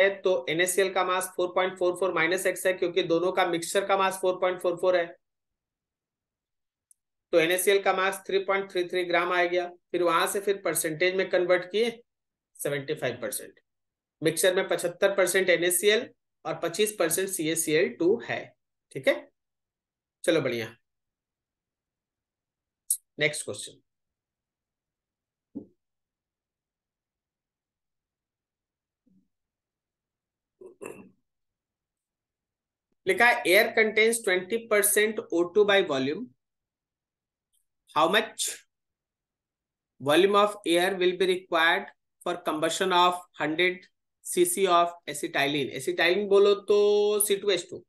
है तो NaCl का मास 4.44 माइनस एक्स है क्योंकि दोनों का मिक्सचर का मास 4.44 है तो NaCl का मास 3.33 ग्राम आ गया फिर वहां से फिर परसेंटेज में कन्वर्ट किए 75 परसेंट मिक्सचर में 75 परसेंट एनएसीएल और 25 परसेंट सी टू है ठीक है चलो बढ़िया नेक्स्ट क्वेश्चन लिखा है air contains twenty percent O two by volume how much volume of air will be required for combustion of hundred cc of acetylene acetylene बोलो तो C two S two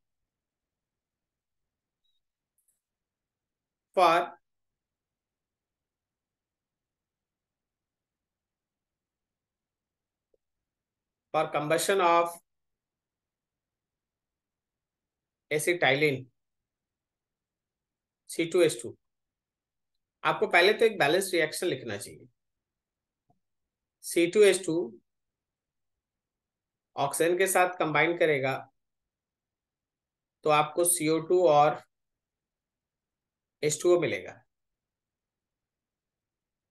for for combustion of acetylene C two S two आपको पहले तो एक balance reaction लिखना चाहिए C two S two oxygen के साथ कंबाइन करेगा तो आपको सीओ टू और एस टू ओ मिलेगा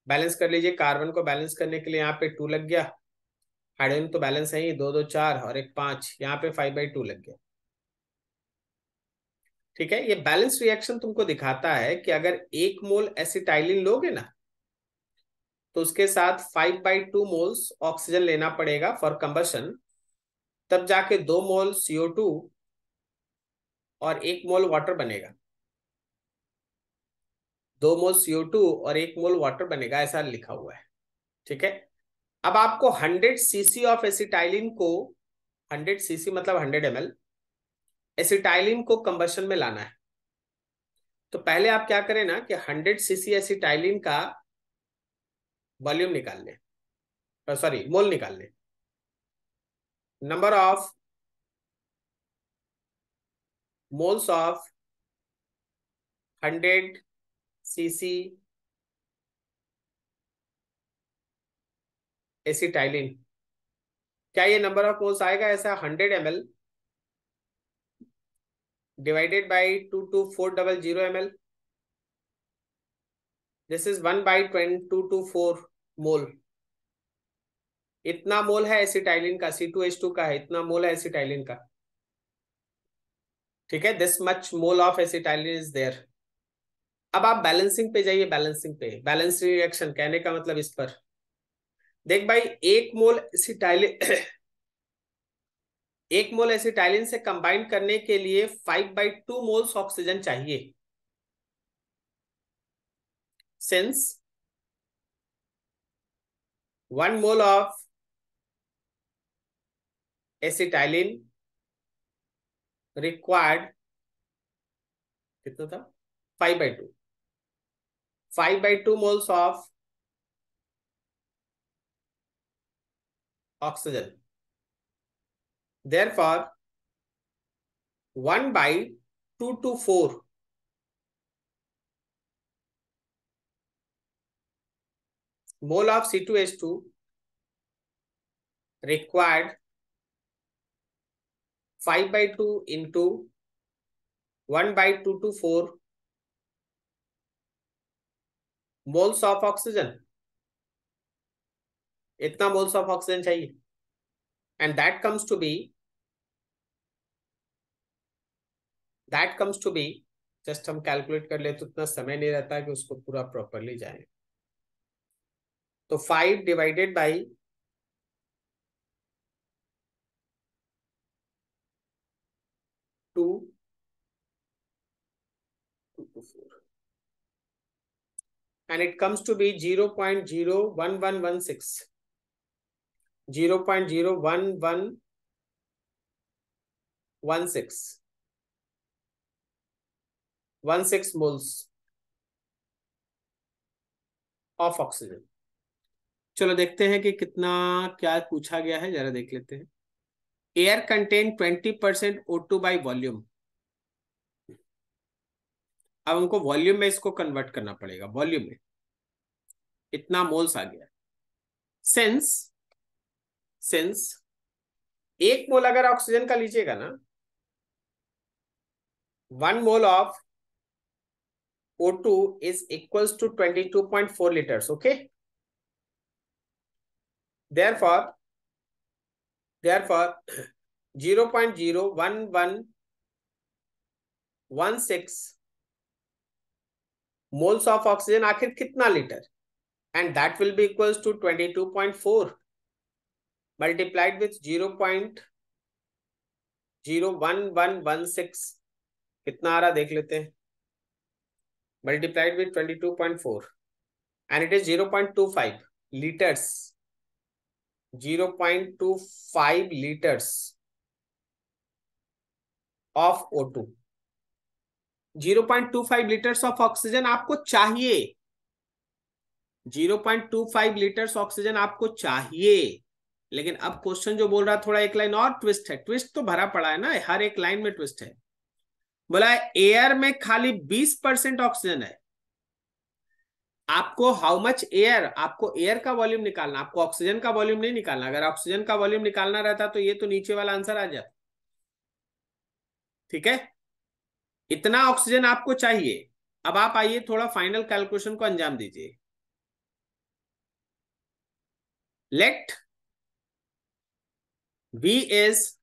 बैलेंस कर लीजिए कार्बन को बैलेंस करने के लिए यहाँ पे टू लग गया हाइड्रोजन तो बैलेंस है ही दो दो चार और एक पांच यहाँ पे फाइव बाई टू लग गया ठीक है ये बैलेंस रिएक्शन तुमको दिखाता है कि अगर एक मोल एसिटाइलिन लोगे ना तो उसके साथ five by two moles oxygen लेना पड़ेगा फॉर कंबशन तब जाके दो मोल सीओ टू और एक मोल वाटर बनेगा दो मोल सीओ टू और एक मोल वाटर बनेगा ऐसा लिखा हुआ है ठीक है अब आपको हंड्रेड सीसी ऑफ एसिटाइलिन को हंड्रेड सीसी मतलब हंड्रेड एम एसिटाइलिन को कंबशन में लाना है तो पहले आप क्या करें ना कि 100 सीसी एसिटाइलिन का वॉल्यूम निकाल लें सॉरी मोल निकाल लें number of moles of 100 cc acetylene क्या ये नंबर ऑफ मोल्स आएगा ऐसा 100 M divided by 22400 ml. This is 1 by 2224 mole इतना मोल है एसिटाइलिन का सी टू एच टू का है इतना मोल है एसिटाइलिन का ठीक है this much mole of acetylene is there अब आप बैलेंसिंग पे जाइए बैलेंसिंग पे बैलेंस रिएक्शन कहने का मतलब इस पर देख भाई एक मोल एसिटाइलिन एक मोल एसिटाइलिन से कंबाइन करने के लिए five by two moles oxygen चाहिए since one mole of acetylene required कितना था five by two five by two moles of oxygen Therefore, 1 by 2 to 4 mole of C2H2 required 5 by 2 into 1 by 2 to 4 moles of oxygen. इतना moles of oxygen चाहिए and that comes to be that comes to be just हम calculate कर ले तो उतना समय नहीं रहता कि उसको पूरा प्रॉपरली जाए तो five divided by two two two four and it comes to be zero point zero one one one six zero point zero one one one six one six moles of oxygen चलो देखते हैं कि कितना क्या पूछा गया है जरा देख लेते हैं air contain twenty percent O two by volume अब हमको वॉल्यूम में इसको कन्वर्ट करना पड़ेगा वॉल्यूम में इतना मोल्स आ गया सेंस सेंस एक मोल अगर ऑक्सीजन का लीजिएगा ना one mole of O2 is equals to 22.4 liters, okay? Therefore, therefore 0 0.01116 moles of oxygen akhir kitna liter and that will be equals to 22.4 multiplied with 0 0.01116 कितना आ रहा देख लेते हैं multiplied with 22.4 and it is 0.25 liters 0.25 liters of O2 0.25 liters of oxygen आपको चाहिए 0.25 liters oxygen आपको चाहिए लेकिन अब क्वेश्चन जो बोल रहा है थोड़ा एक लाइन और ट्विस्ट है ट्विस्ट तो भरा पड़ा है ना हर एक लाइन में ट्विस्ट है बोला एयर में खाली 20 परसेंट ऑक्सीजन है आपको हाउ मच एयर आपको एयर का वॉल्यूम निकालना आपको ऑक्सीजन का वॉल्यूम नहीं निकालना अगर ऑक्सीजन का वॉल्यूम निकालना रहता तो ये तो नीचे वाला आंसर आ जाता ठीक है इतना ऑक्सीजन आपको चाहिए अब आप आइए थोड़ा फाइनल कैलकुलेशन को अंजाम दीजिए let V is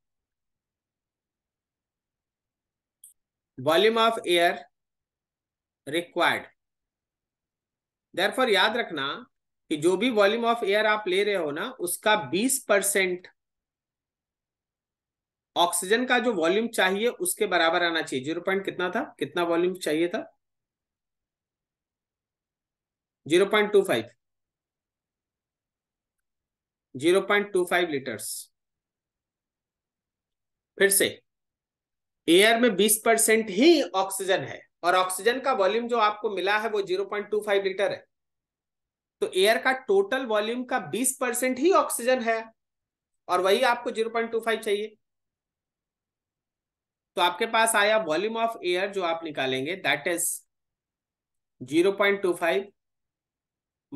volume of air required therefore याद रखना कि जो भी वॉल्यूम ऑफ एयर आप ले रहे हो ना उसका 20 परसेंट ऑक्सीजन का जो वॉल्यूम चाहिए उसके बराबर आना चाहिए जीरो पॉइंट कितना था कितना वॉल्यूम चाहिए था zero point two five zero point two five litres फिर से एयर में 20 परसेंट ही ऑक्सीजन है और ऑक्सीजन का वॉल्यूम जो आपको मिला है वो 0.25 लीटर है तो एयर का टोटल वॉल्यूम का 20 परसेंट ही ऑक्सीजन है और वही आपको 0.25 चाहिए तो आपके पास आया वॉल्यूम ऑफ एयर जो आप निकालेंगे that is 0.25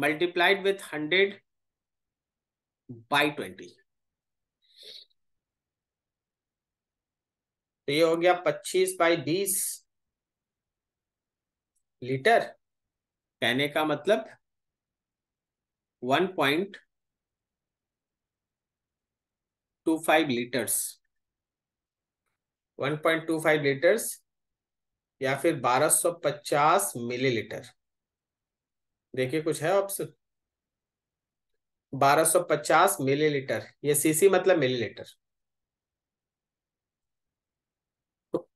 multiplied with hundred by twenty तो ये हो गया पच्चीस बाई बीस लीटर कहने का मतलब one point two five litres one point two five litres या फिर बारह सौ पचास मिलीलीटर देखिए कुछ है ऑप्शन 1250 मिलीलीटर ये सीसी मतलब मिलीलीटर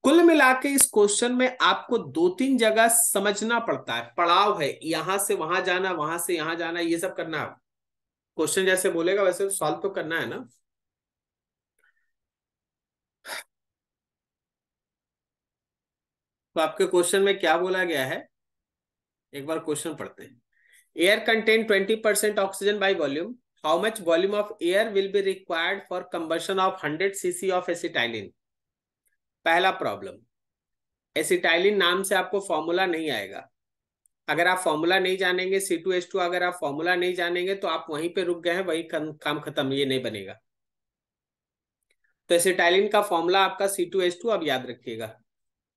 कुल मिला के इस क्वेश्चन में आपको दो तीन जगह समझना पड़ता है पड़ाव है यहां से वहां जाना वहां से यहां जाना ये सब करना है क्वेश्चन जैसे बोलेगा वैसे सॉल्व तो करना है ना तो आपके क्वेश्चन में क्या बोला गया है एक बार क्वेश्चन पढ़ते हैं air contain 20 percent oxygen by volume how much volume of air will be required for combustion of 100 cc of acetylene पहला प्रॉब्लम एसिटाइलिन नाम से आपको फॉर्मूला नहीं आएगा अगर आप फॉर्मूला नहीं जानेंगे सी टू एस टू अगर आप फॉर्मूला नहीं जानेंगे तो आप वहीं पे रुक गए हैं वही काम खत्म ये नहीं बनेगा तो एसिटाइलिन का फॉर्मूला आपका सी टू एस टू आप याद रखिएगा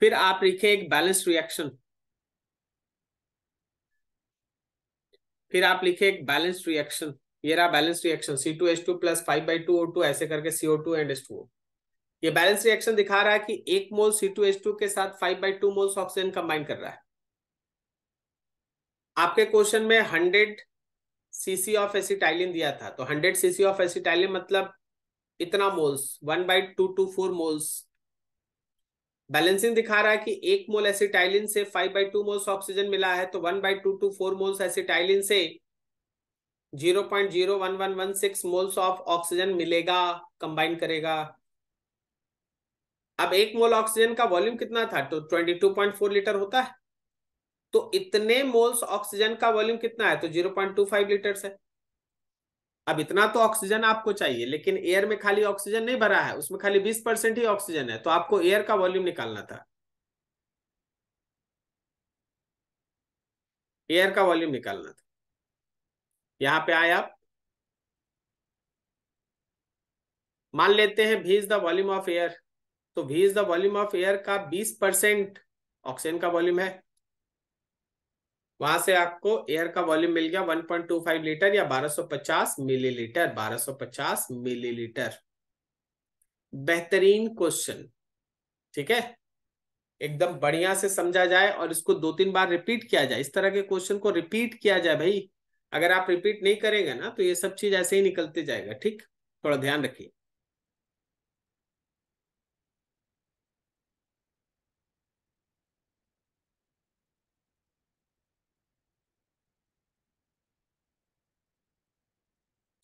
फिर आप लिखे एक बैलेंस रिएक्शन फिर आप लिखे एक बैलेंस रिएक्शन ये रहा balance reaction C two S two plus five by two O two ऐसे करके CO two and S two O ये बैलेंस रिएक्शन दिखा रहा है कि एक mole C two H two के साथ five by two moles oxygen combine कर रहा है आपके क्वेश्चन में हंड्रेड सीसी ऑफ एसिटाइलिन दिया था तो हंड्रेड सीसी ऑफ एसिटाइलिन मतलब इतना moles one by two two four moles balancing दिखा रहा है कि एक मोल एसिटाइलिन से five by two moles oxygen मिला है तो one by two two four moles acetylene से zero point zero one one one six moles of oxygen मिलेगा कंबाइन करेगा अब एक मोल ऑक्सीजन का वॉल्यूम कितना था तो 22.4 लीटर होता है तो इतने मोल्स ऑक्सीजन का वॉल्यूम कितना है तो 0.25 लीटर है अब इतना तो ऑक्सीजन आपको चाहिए लेकिन एयर में खाली ऑक्सीजन नहीं भरा है उसमें खाली 20 परसेंट ही ऑक्सीजन है तो आपको एयर का वॉल्यूम निकालना था एयर का वॉल्यूम निकालना था यहां पे आए आप मान लेते हैं V is the volume of air तो V is the volume of air का 20 परसेंट ऑक्सीजन का वॉल्यूम है वहां से आपको एयर का वॉल्यूम मिल गया 1.25 लीटर या 1250 मिलीलीटर 1250 मिलीलीटर बेहतरीन क्वेश्चन ठीक है एकदम बढ़िया से समझा जाए और इसको दो तीन बार रिपीट किया जाए इस तरह के क्वेश्चन को रिपीट किया जाए भाई अगर आप रिपीट नहीं करेंगे ना तो ये सब चीज ऐसे ही निकलते जाएगा ठीक थोड़ा ध्यान रखिए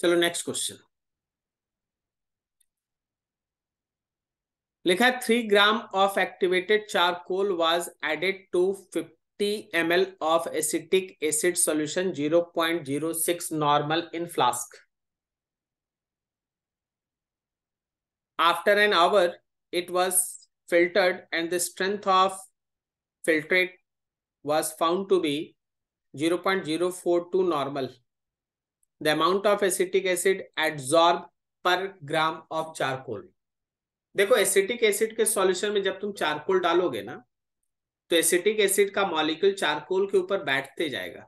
चलो नेक्स्ट क्वेश्चन लिखा है three gram of activated charcoal was added to fifty M L of acetic acid solution six normal in flask after an hour it was of filtrate the found to be zero point zero four two normal the amount of acetic acid adsorbed per gram of charcoal देखो acetic acid के solution में जब तुम charcoal डालोगे ना तो acetic acid का molecule charcoal के ऊपर बैठते जाएगा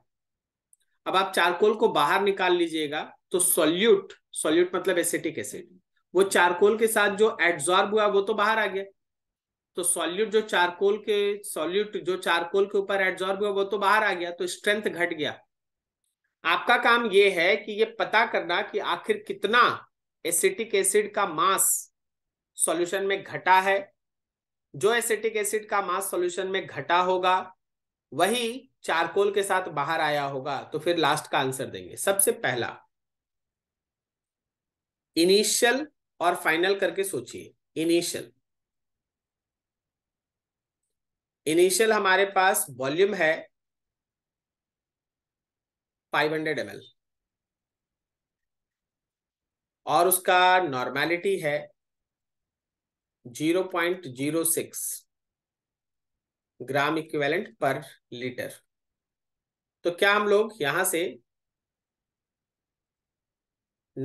अब आप चारकोल को बाहर निकाल लीजिएगा तो सोल्यूट सोल्यूट मतलब एसिटिक एसिड वो चारकोल के साथ जो एड्सॉर्ब हुआ वो तो बाहर आ गया तो सॉल्यूट जो चारकोल के सॉल्यूट जो चारकोल के ऊपर एड्सॉर्ब हुआ वो तो बाहर आ गया तो स्ट्रेंथ घट गया आपका काम यह है कि ये पता करना कि आखिर कितना एसिटिक एसिड का मास सॉल्यूशन में घटा है जो एसिटिक एसिड का मास सॉल्यूशन में घटा होगा वही चारकोल के साथ बाहर आया होगा तो फिर लास्ट का आंसर देंगे सबसे पहला इनिशियल और फाइनल करके सोचिए इनिशियल इनिशियल हमारे पास वॉल्यूम है फाइव हंड्रेड एम और उसका नॉर्मैलिटी है zero point zero six gram equivalent per litre तो क्या हम लोग यहां से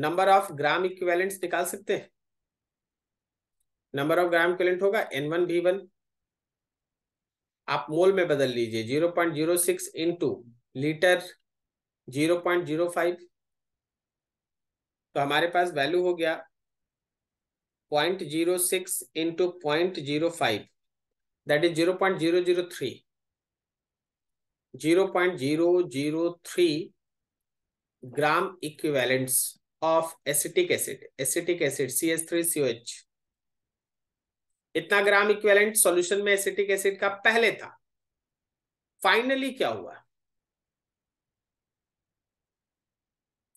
नंबर ऑफ ग्राम इक्विवेलेंट निकाल सकते हैं नंबर ऑफ ग्राम इक्विवेलेंट होगा एन वन भी वन आप मोल में बदल लीजिए zero point zero six into litre zero point zero five तो हमारे पास वैल्यू हो गया point zero six into point zero five that is zero point zero zero three zero point zero zero three gram equivalents of acetic acid acetic acid C S three C H इतना ग्राम equivalent solution में acetic acid का पहले था finally क्या हुआ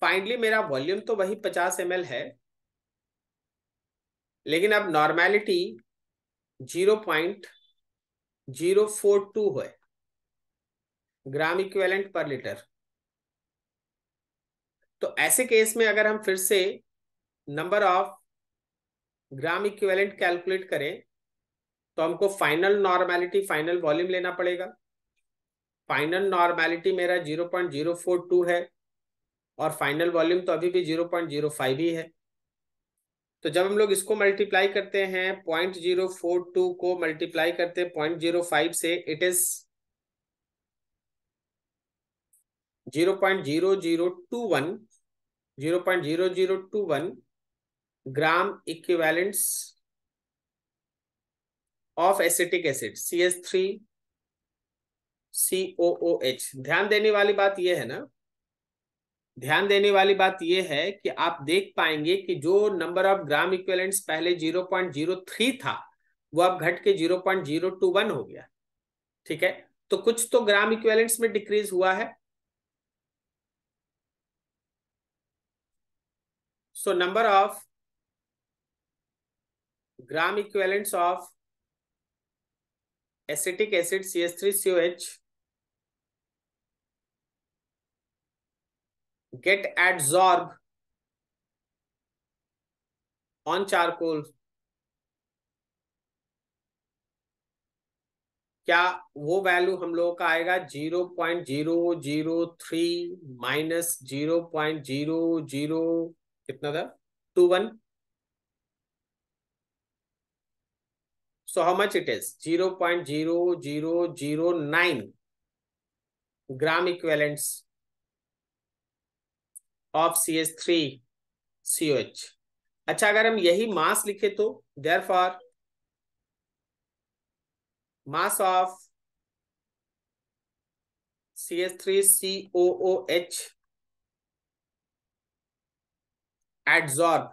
finally मेरा volume तो वही पचास एम है लेकिन अब normality zero point zero four two है ग्राम इक्वेलेंट पर लीटर तो ऐसे केस में अगर हम फिर से number of gram equivalent calculate करें तो हमको फाइनल नॉर्मैलिटी फाइनल वॉल्यूम लेना पड़ेगा फाइनल नॉर्मैलिटी मेरा zero point zero four two है और फाइनल वॉल्यूम तो अभी भी जीरो पॉइंट जीरो फाइव ही है तो जब हम लोग इसको मल्टीप्लाई करते हैं पॉइंट जीरो फोर टू को मल्टीप्लाई करते हैं पॉइंट जीरो फाइव से it is zero point zero zero two one zero point zero zero two one gram equivalents of acetic acid C S three C O O H ध्यान देने वाली बात यह है ना ध्यान देने वाली बात यह है कि आप देख पाएंगे कि जो नंबर ऑफ ग्राम इक्वेलेंट्स पहले 0.03 था वो अब घट के 0.021 हो गया ठीक है तो कुछ तो ग्राम इक्वेलेंट्स में डिक्रीज हुआ है so number of gram equivalents of acetic acid C S three acid H get adsorbed on charcoal क्या वो वैल्यू हम लोगों का आएगा zero point zero zero three minus zero point zero zero कितना था two one so how much it is zero point zero zero zero nine gram equivalents of C H three C O H अच्छा अगर हम यही mass लिखे तो therefore mass of C H three C O O H adsorb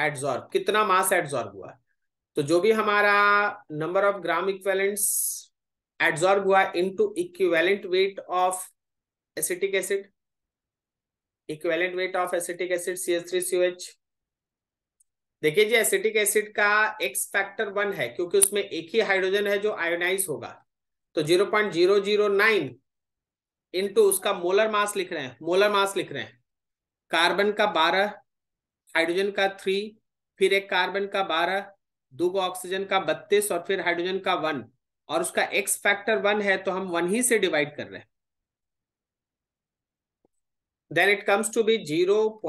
adsorb कितना mass adsorb हुआ तो जो भी हमारा number of gram equivalents adsorb हुआ into equivalent weight of acetic acid equivalent weight of acetic acid C S three C H देखिए जी acetic acid का एक्स फैक्टर वन है क्योंकि उसमें एक ही हाइड्रोजन है जो आयोनाइज होगा तो zero point zero zero nine into उसका मोलर मास लिख रहे हैं मोलर मास लिख रहे हैं कार्बन का बारह हाइड्रोजन का थ्री फिर एक कार्बन का बारह दो ऑक्सीजन का बत्तीस और फिर हाइड्रोजन का वन और उसका एक्स फैक्टर वन है तो हम वन ही से डिवाइड कर रहे हैं then it comes to be 0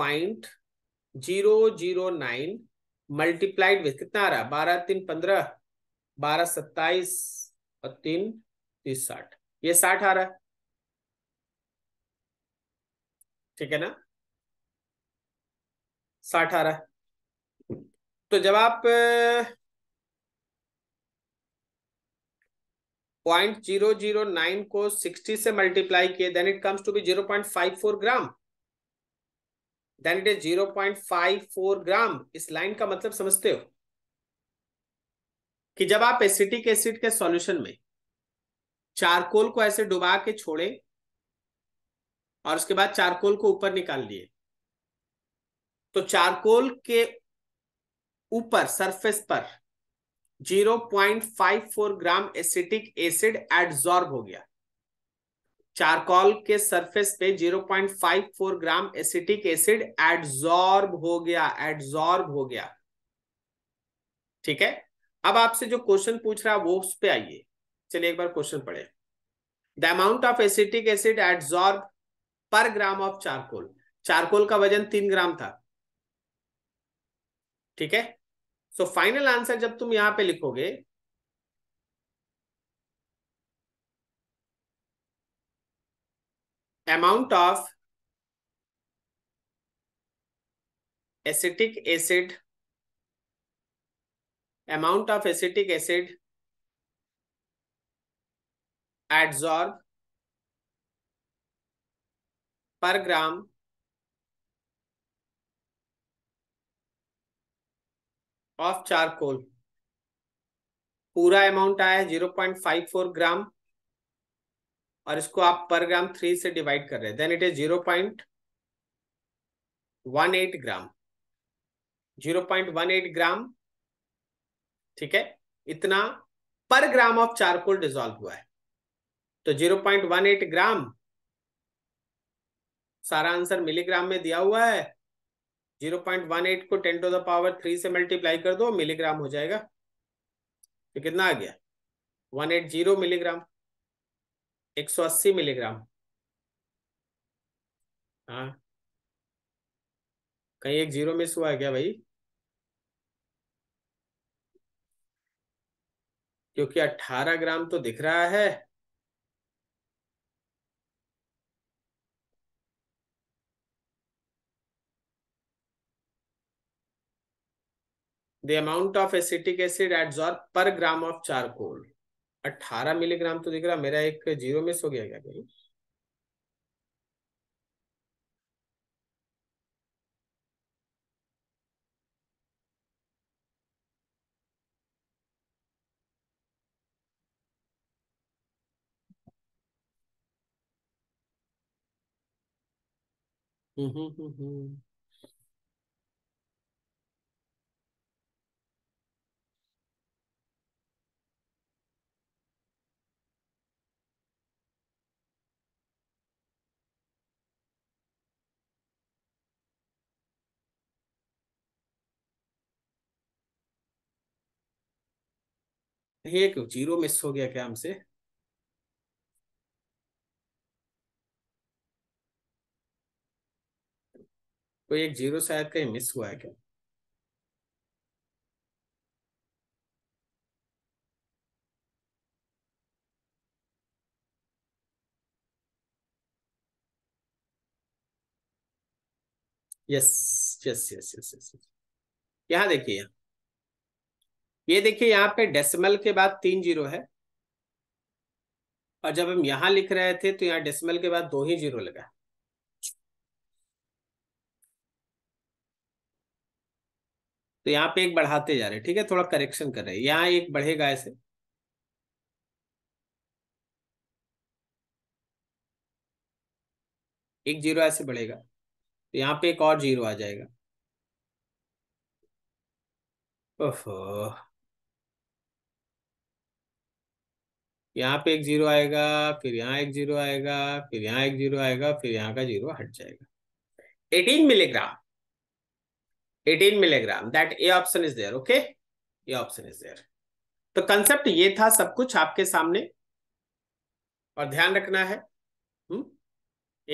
0.009 multiplied with कितना आ रहा है बारह तीन पंद्रह बारह सत्ताईस और तीन तीस साठ ये साठ आ रहा है ठीक है ना साठ आ रहा है तो जब आप पॉइंट जीरो जीरो नाइन को सिक्सटी से मल्टीप्लाई किए then it comes to be zero point five four gram then it is zero point five four gram इस लाइन का मतलब समझते हो कि जब आप एसिटिक एसिड के सॉल्यूशन में चारकोल को ऐसे डुबा के छोड़े और उसके बाद चारकोल को ऊपर निकाल लिए तो चारकोल के ऊपर सरफेस पर 0.54 ग्राम एसिटिक एसिड एडजॉर्ब हो गया चारकोल के सरफेस पे 0.54 ग्राम एसिटिक एसिड एडजॉर्ब हो गया एडजॉर्ब हो गया ठीक है अब आपसे जो क्वेश्चन पूछ रहा है वो उस पर आइए चलिए एक बार क्वेश्चन पढ़े the amount of acetic acid adsorb per gram of charcoal charcoal का वजन तीन ग्राम था ठीक है सो फाइनल आंसर जब तुम यहां पे लिखोगे amount of acetic acid amount of acetic acid adsorb per gram of charcoal पूरा अमाउंट आया है zero point five four gram और इसको आप पर ग्राम थ्री से डिवाइड कर रहे हैं then it is zero point one eight gram zero point one eight gram ठीक है इतना पर ग्राम ऑफ चारकोल डिजोल्व हुआ है तो zero point one eight gram सारा आंसर मिलीग्राम में दिया हुआ है जीरो पॉइंट वन एट को ten to the power three से मल्टीप्लाई कर दो मिलीग्राम हो जाएगा तो कितना आ गया वन एट जीरो मिलीग्राम एक सौ अस्सी मिलीग्राम हाँ कहीं एक जीरो मिस हुआ है क्या भाई क्योंकि अट्ठारह ग्राम तो दिख रहा है the amount of acetic acid adsorbed per gram of charcoal 18 milligram तो दिख रहा मेरा एक जीरो मिस हो गया क्या कहीं हम्म हम्म हम्म एक जीरो मिस हो गया क्या हमसे कोई एक जीरो शायद कहीं मिस हुआ है क्या yes yes yes yes yes यहां देखिए यहां ये देखिए यहाँ पे डेसिमल के बाद तीन जीरो है और जब हम यहां लिख रहे थे तो यहाँ डेसिमल के बाद दो ही जीरो लगा तो यहाँ पे एक बढ़ाते जा रहे ठीक है थोड़ा करेक्शन कर रहे हैं यहाँ एक बढ़ेगा ऐसे एक जीरो ऐसे बढ़ेगा तो यहाँ पे एक और जीरो आ जाएगा ओहो यहाँ पे एक जीरो आएगा फिर यहाँ एक जीरो आएगा फिर यहाँ एक जीरो आएगा फिर यहाँ का जीरो हट जाएगा eighteen milligram eighteen milligram that A option is there okay A option is there तो कंसेप्ट ये था सब कुछ आपके सामने और ध्यान रखना है हुँ? हम्म?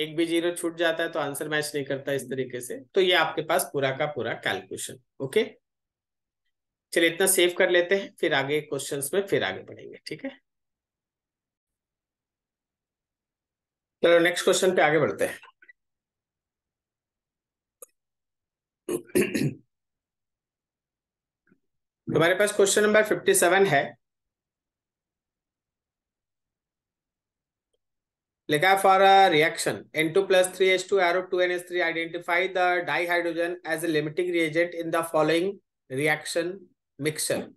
एक भी जीरो छूट जाता है तो आंसर मैच नहीं करता इस तरीके से तो ये आपके पास पूरा का पूरा कैलकुलेशन ओके चलिए इतना सेव कर लेते हैं फिर आगे क्वेश्चंस में फिर आगे बढ़ेंगे ठीक है चलो नेक्स्ट क्वेश्चन पे आगे बढ़ते हैं तुम्हारे पास क्वेश्चन नंबर फिफ्टी सेवन है लिखा for a reaction N two plus three H two arrow two N S three identify the dihydrogen as a limiting reagent in the following reaction mixture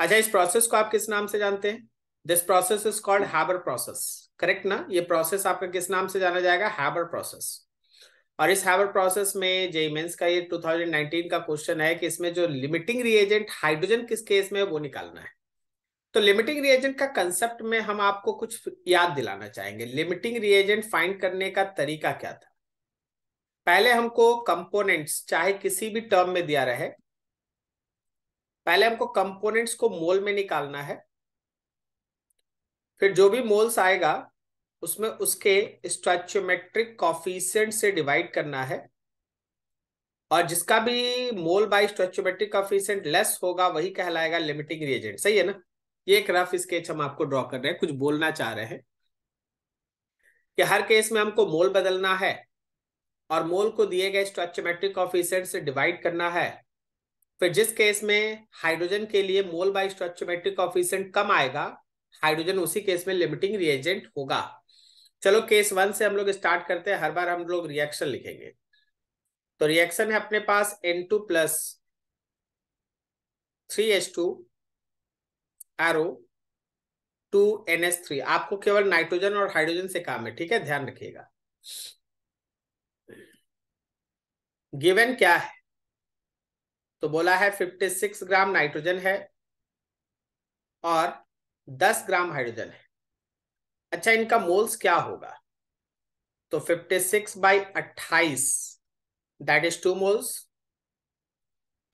अच्छा इस process को आप किस नाम से जानते हैं this process is called Haber process correct ना ये प्रोसेस आपका किस नाम से जाना जाएगा हैबर प्रोसेस और इस हैबर प्रोसेस में जेमेंस का ये 2019 का क्वेश्चन है कि इसमें जो लिमिटिंग रिएजेंट हाइड्रोजन किस केस में वो निकालना है तो लिमिटिंग रिएजेंट का कंसेप्ट में हम आपको कुछ याद दिलाना चाहेंगे लिमिटिंग रिएजेंट फाइंड करने का तरीका क्या था पहले हमको कंपोनेंट्स चाहे किसी भी टर्म में दिया रहे पहले हमको कंपोनेंट्स को मोल में निकालना है फिर जो भी मोल्स आएगा उसमें उसके स्ट्रेचोमेट्रिक कॉफिशियंट से डिवाइड करना है और जिसका भी mole by stoichiometric coefficient less होगा वही कहलाएगा लिमिटिंग रिएजेंट सही है ना ये एक रफ स्केच हम आपको ड्रॉ कर रहे हैं कुछ बोलना चाह रहे हैं कि हर केस में हमको मोल बदलना है और मोल को दिए गए स्ट्रेचोमेट्रिक कॉफिशियंट से डिवाइड करना है फिर जिस केस में हाइड्रोजन के लिए मोल बाय स्ट्रेचोमेट्रिक कॉफिशियंट कम आएगा हाइड्रोजन उसी केस में लिमिटिंग रिएजेंट होगा चलो केस वन से हम लोग स्टार्ट करते हैं हर बार हम लोग रिएक्शन लिखेंगे तो रिएक्शन है अपने पास N two plus three H two O two N S three आपको केवल नाइट्रोजन और हाइड्रोजन से काम है ठीक है ध्यान रखिएगा गिवन क्या है तो बोला है 56 ग्राम नाइट्रोजन है और 10 ग्राम हाइड्रोजन है अच्छा इनका मोल्स क्या होगा तो 56 सिक्स बाई अट्ठाईस that is two moles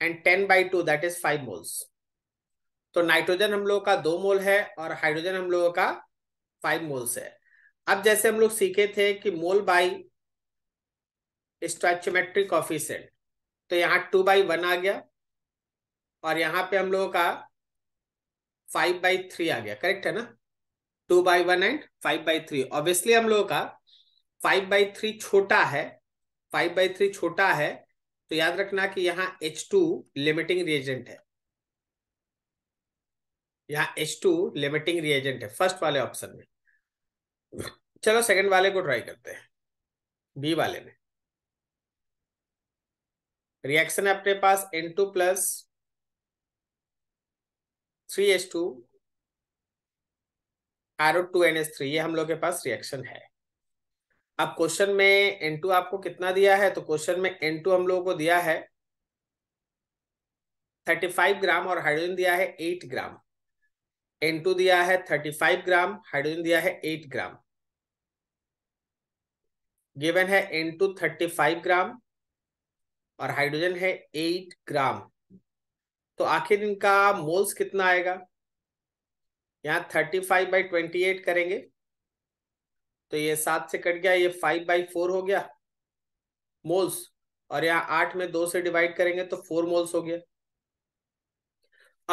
and 10 by two that is five moles तो नाइट्रोजन हम लोगों का दो मोल है और हाइड्रोजन हम लोगों का फाइव मोल्स है अब जैसे हम लोग सीखे थे कि मोल बाई स्ट्रेचोमेट्रिक ऑफिसेंट तो यहाँ टू बाई वन आ गया और यहाँ पे हम लोगों का फाइव बाई थ्री आ गया करेक्ट है ना two by one and five by three obviously हम लोगों का फाइव बाई थ्री छोटा है फाइव बाई थ्री छोटा है तो याद रखना कि यहाँ एच टू लिमिटिंग रिएजेंट है यहाँ एच टू लिमिटिंग रिएजेंट है फर्स्ट वाले ऑप्शन में चलो सेकंड वाले को ट्राई करते हैं बी वाले में रिएक्शन है अपने पास N two plus three H two R two N S three ये हम लोग के पास रिएक्शन है अब क्वेश्चन में एन टू आपको कितना दिया है तो क्वेश्चन में एन टू हम लोगों को दिया है थर्टी फाइव ग्राम और हाइड्रोजन दिया है एट ग्राम एन टू दिया है थर्टी फाइव ग्राम हाइड्रोजन दिया है एट ग्राम गिवन है N two thirty five gram और हाइड्रोजन है एट ग्राम तो आखिर इनका मोल्स कितना आएगा यहाँ thirty five by twenty eight करेंगे तो ये सात से कट गया ये फाइव बाई फोर हो गया मोल्स और यहाँ आठ में दो से डिवाइड करेंगे तो फोर मोल्स हो गया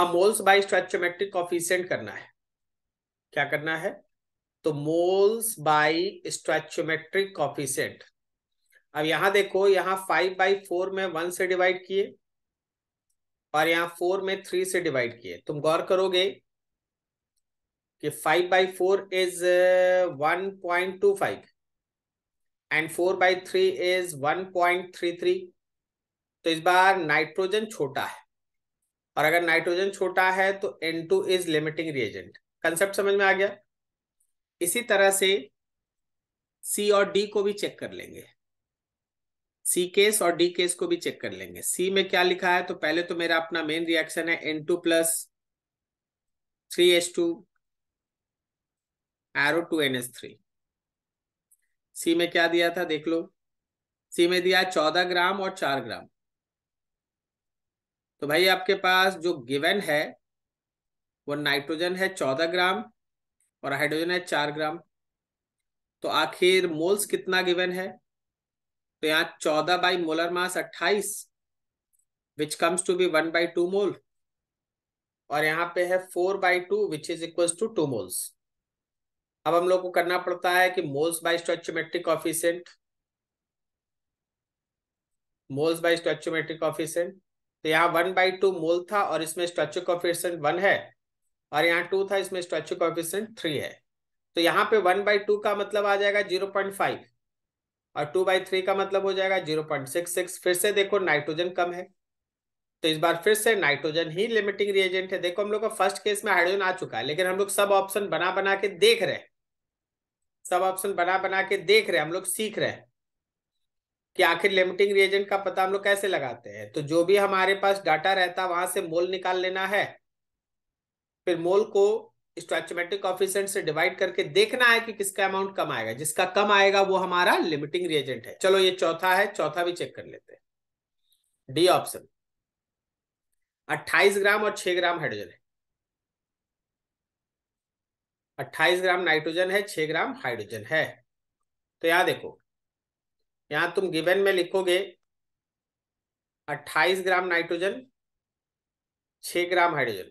अब मोल्स बाई स्ट्रेचोमेट्रिक कॉफिशियंट करना है क्या करना है तो मोल्स बाई स्ट्रेचोमेट्रिक कॉफिशियंट अब यहां देखो यहां फाइव बाई फोर में वन से डिवाइड किए और यहाँ फोर में थ्री से डिवाइड किए तुम गौर करोगे कि five by four is one point two five and four by three is one point three three तो इस बार नाइट्रोजन छोटा है और अगर नाइट्रोजन छोटा है तो N two is limiting reagent concept समझ में आ गया इसी तरह से सी और डी को भी चेक कर लेंगे सी केस और डी केस को भी चेक कर लेंगे सी में क्या लिखा है तो पहले तो मेरा अपना मेन रिएक्शन है N two plus three H two arrow two N S three C में क्या दिया था देख लो सी में दिया चौदह ग्राम और चार ग्राम तो भाई आपके पास जो गिवन है वो नाइट्रोजन है चौदह ग्राम और हाइड्रोजन है चार ग्राम तो आखिर मोल्स कितना गिवन है तो यहाँ चौदह बाई मोलर मास अट्ठाईस which comes to be one by two mole और यहाँ पे है four by two which is equal to two moles अब हम लोग को करना पड़ता है कि moles by stoichiometric coefficient moles by stoichiometric coefficient तो यहाँ वन बाई टू मोल था और इसमें स्टोचो कॉफिशेंट वन है और यहाँ टू था इसमें स्टोचो कॉफिशेंट थ्री है तो यहाँ पे वन बाई टू का मतलब आ जाएगा जीरो पॉइंट फाइव और टू बाई थ्री का मतलब हो जाएगा जीरो पॉइंट सिक्स सिक्स फिर से देखो नाइट्रोजन कम है तो इस बार फिर से नाइट्रोजन ही लिमिटिंग रिएजेंट है देखो हम लोग का फर्स्ट केस में हाइड्रोजन आ चुका है लेकिन हम लोग सब ऑप्शन बना बना के देख रहे हैं सब ऑप्शन बना बना के देख रहे हैं हम लोग सीख रहे हैं कि आखिर लिमिटिंग रिएजेंट का पता हम लोग कैसे लगाते हैं तो जो भी हमारे पास डाटा रहता है वहां से मोल निकाल लेना है फिर मोल को स्ट्रेचमेटिक ऑफिसेंट से डिवाइड करके देखना है कि किसका अमाउंट कम आएगा जिसका कम आएगा वो हमारा लिमिटिंग रिएजेंट है चलो ये चौथा है चौथा भी चेक कर लेते हैं डी ऑप्शन 28 ग्राम और 6 ग्राम हाइड्रोजन है अट्ठाईस ग्राम नाइट्रोजन है छह ग्राम हाइड्रोजन है तो यहां देखो यहां तुम गिवन में लिखोगे अट्ठाईस ग्राम नाइट्रोजन छ ग्राम हाइड्रोजन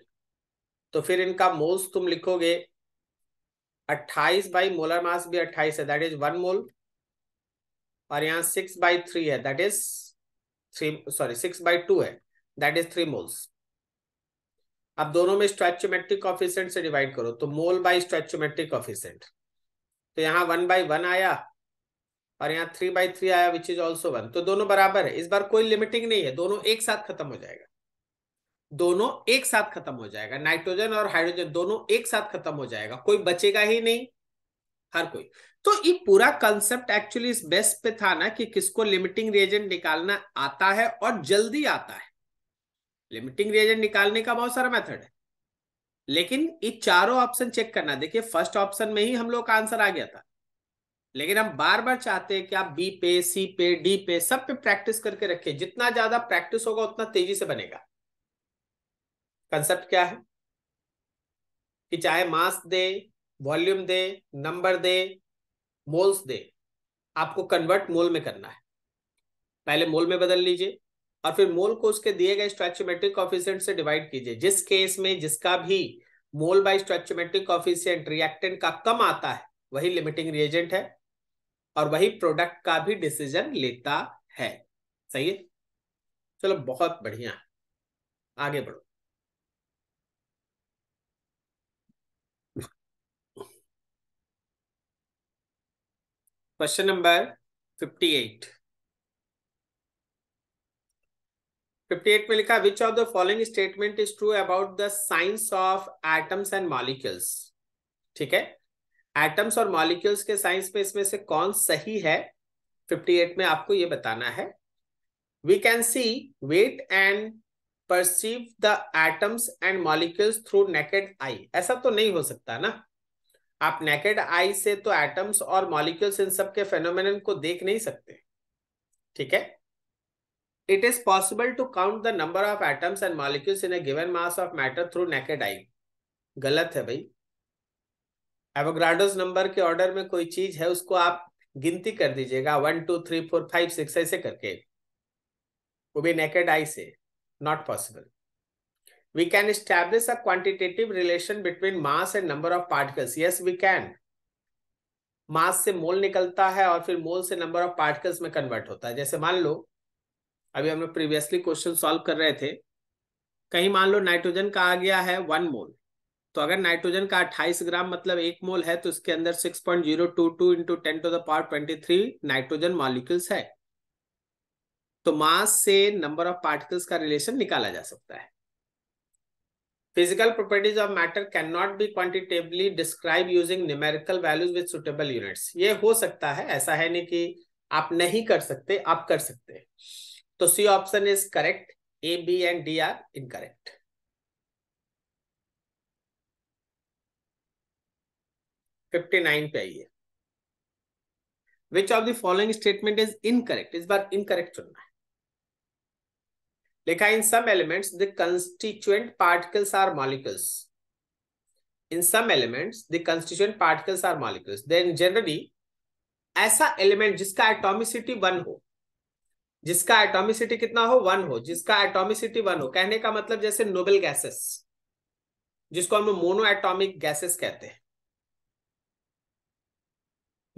तो फिर इनका मोल्स तुम लिखोगे अट्ठाईस बाई मोलर मास भी अट्ठाईस है दैट इज वन मोल और यहाँ सिक्स बाई थ्री है that is three sorry six by two है दैट इज थ्री मोल्स अब दोनों में स्ट्रेचोमेट्रिक ऑफिसेंट से डिवाइड करो तो मोल बाई स्ट्रेचोमेट्रिक ऑफिसेंट तो यहाँ वन बाई वन आया और यहाँ थ्री बाई थ्री आया विच इज ऑल्सो वन तो दोनों बराबर है इस बार कोई लिमिटिंग नहीं है दोनों एक साथ खत्म हो जाएगा दोनों एक साथ खत्म हो जाएगा नाइट्रोजन और हाइड्रोजन दोनों एक साथ खत्म हो जाएगा कोई बचेगा ही नहीं हर कोई तो ये पूरा कंसेप्ट एक्चुअली इस बेस्ट पे था ना कि किसको लिमिटिंग रिएजेंट निकालना आता है और जल्दी आता है लिमिटिंग रिएजेंट निकालने का बहुत सारा मेथड है लेकिन ये चारों ऑप्शन चेक करना देखिए फर्स्ट ऑप्शन में ही हम लोग का आंसर आ गया था लेकिन हम बार बार चाहते हैं कि आप बी पे सी पे डी पे सब पे प्रैक्टिस करके रखें जितना ज्यादा प्रैक्टिस होगा उतना तेजी से बनेगा कंसेप्ट क्या है कि चाहे मास दे वॉल्यूम दे नंबर दे मोल्स दे आपको कन्वर्ट मोल में करना है पहले मोल में बदल लीजिए और फिर मोल को उसके दिए गए स्ट्रेचोमेट्रिक कॉफिशियंट से डिवाइड कीजिए जिस केस में जिसका भी mole by stoichiometric coefficient reactant का कम आता है वही लिमिटिंग रिएजेंट है और वही प्रोडक्ट का भी डिसीजन लेता है सही है चलो बहुत बढ़िया आगे बढ़ो क्वेश्चन नंबर फिफ्टी एट 58 में लिखा which of the following statement is true about the science of atoms and molecules ठीक है एटम्स और मॉलिक्यूल्स के साइंस में इसमें से कौन सही है 58 में आपको ये बताना है we can see weigh and perceive the atoms and molecules through naked eye ऐसा तो नहीं हो सकता ना आप नेकेड आई से तो एटम्स और मॉलिक्यूल्स इन सब के फेनोमेनन को देख नहीं सकते ठीक है it is possible to count the number of atoms and molecules in a given mass of matter through naked eye गलत है भाई एवोग्राडोस नंबर के ऑर्डर में कोई चीज है उसको आप गिनती कर दीजिएगा one two three four five six ऐसे करके वो भी नेकेड आई से not possible we can establish a quantitative relation between mass and number of particles yes we can mass से मोल निकलता है और फिर मोल से नंबर ऑफ पार्टिकल्स में कन्वर्ट होता है जैसे मान लो अभी हम लोग प्रीवियसली क्वेश्चन सॉल्व कर रहे थे कहीं मान लो नाइट्रोजन का आ गया है वन मोल तो अगर नाइट्रोजन का 28 ग्राम मतलब एक मोल है तो इसके अंदर 6.022 point zero two two into ten to the power twenty three nitrogen molecules है तो मास से नंबर ऑफ पार्टिकल्स का रिलेशन निकाला जा सकता है physical properties of matter can not be quantitatively describe using numerical values with suitable units ये हो सकता है ऐसा है नहीं कि आप नहीं कर सकते आप कर सकते हैं तो C option is correct A B and D are incorrect fifty nine पे आइए which of the following statement is incorrect इस बार इनकरेक्ट चुनना है लिखा in some elements the constituent particles are molecules इन सम एलिमेंट्स द कंस्टिट्यूएंट पार्टिकल्स आर molecules then generally ऐसा एलिमेंट जिसका एटॉमिसिटी वन हो जिसका एटॉमिसिटी कितना हो वन हो जिसका एटॉमिसिटी वन हो कहने का मतलब जैसे नोबेल गैसेस जिसको हम मोनो एटॉमिक गैसेस कहते हैं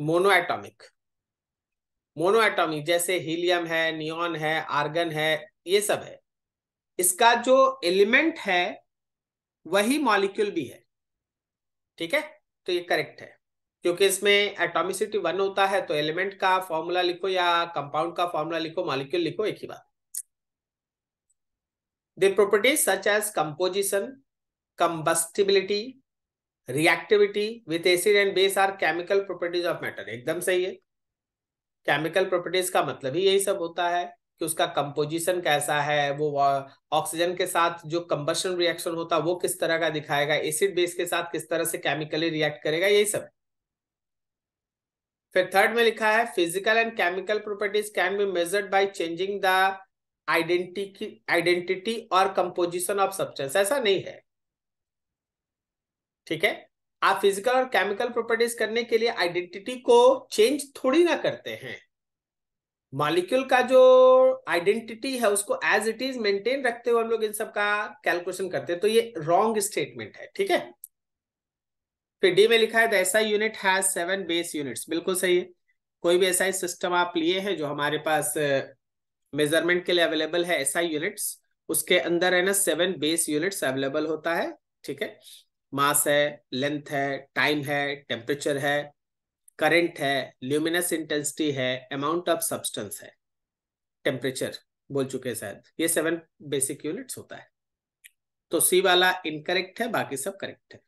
मोनो एटॉमिक मोनो एटॉमिक जैसे हीलियम है नियॉन है आर्गन है ये सब है इसका जो एलिमेंट है वही मॉलिक्यूल भी है ठीक है तो ये करेक्ट है क्योंकि इसमें एटोमिसिटी वन होता है तो एलिमेंट का फॉर्मूला लिखो या कंपाउंड का फॉर्मूला लिखो मॉलिक्यूल लिखो एक ही बात the properties such as composition combustibility reactivity with acid and base are chemical properties of matter एकदम सही है केमिकल प्रॉपर्टीज का मतलब ही यही सब होता है कि उसका कंपोजिशन कैसा है वो ऑक्सीजन के साथ जो कंबस्टन रिएक्शन होता है वो किस तरह का दिखाएगा एसिड बेस के साथ किस तरह से केमिकली रिएक्ट करेगा यही सब फिर थर्ड में लिखा है physical and chemical properties can be measured by changing the identity identity और कंपोजिशन ऑफ सब्सटेंस ऐसा नहीं है ठीक है आप फिजिकल और केमिकल प्रॉपर्टीज करने के लिए आइडेंटिटी को चेंज थोड़ी ना करते हैं मॉलिक्यूल का जो आइडेंटिटी है उसको एज इट इज मेंटेन रखते हुए हम लोग इन सब का कैलकुलेशन करते हैं तो ये रॉन्ग स्टेटमेंट है ठीक है फिर डी में लिखा है the SI unit has seven base units बिल्कुल सही है कोई भी एसआई सिस्टम आप लिए हैं जो हमारे पास मेजरमेंट के लिए अवेलेबल है एसआई यूनिट्स उसके अंदर है ना सेवन बेस यूनिट्स अवेलेबल होता है ठीक है मास है लेंथ है टाइम है टेम्परेचर है करंट है ल्यूमिनस इंटेंसिटी है अमाउंट ऑफ सब्सटेंस है टेम्परेचर बोल चुके हैं शायद ये सेवन बेसिक यूनिट्स होता है तो सी वाला इनकरेक्ट है बाकी सब करेक्ट है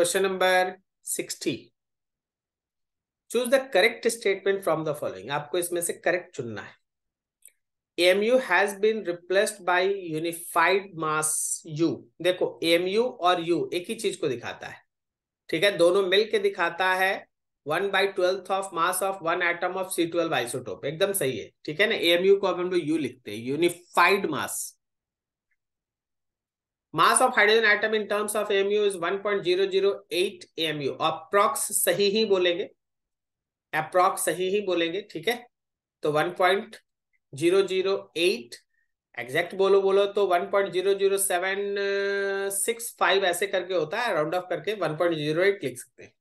Question number 60. Choose the correct statement from the following. आपको इसमें से correct चुनना है. AMU has been replaced by unified mass U. देखो AMU और U एक ही चीज को दिखाता है. ठीक है दोनों मिल दिखाता है one by twelfth of mass of one atom of C twelve isotope एकदम सही है ठीक है ना एएमयू को अब हम लोग यू लिखते हैं unified mass mass of hydrogen atom in terms of amu is 1.008 u approx सही ही बोलेंगे अप्रॉक्स सही ही बोलेंगे ठीक है तो 1.008 एग्जैक्ट बोलो बोलो तो one point zero zero seven six five ऐसे करके होता है राउंड ऑफ करके वन पॉइंट जीरो एट लिख सकते हैं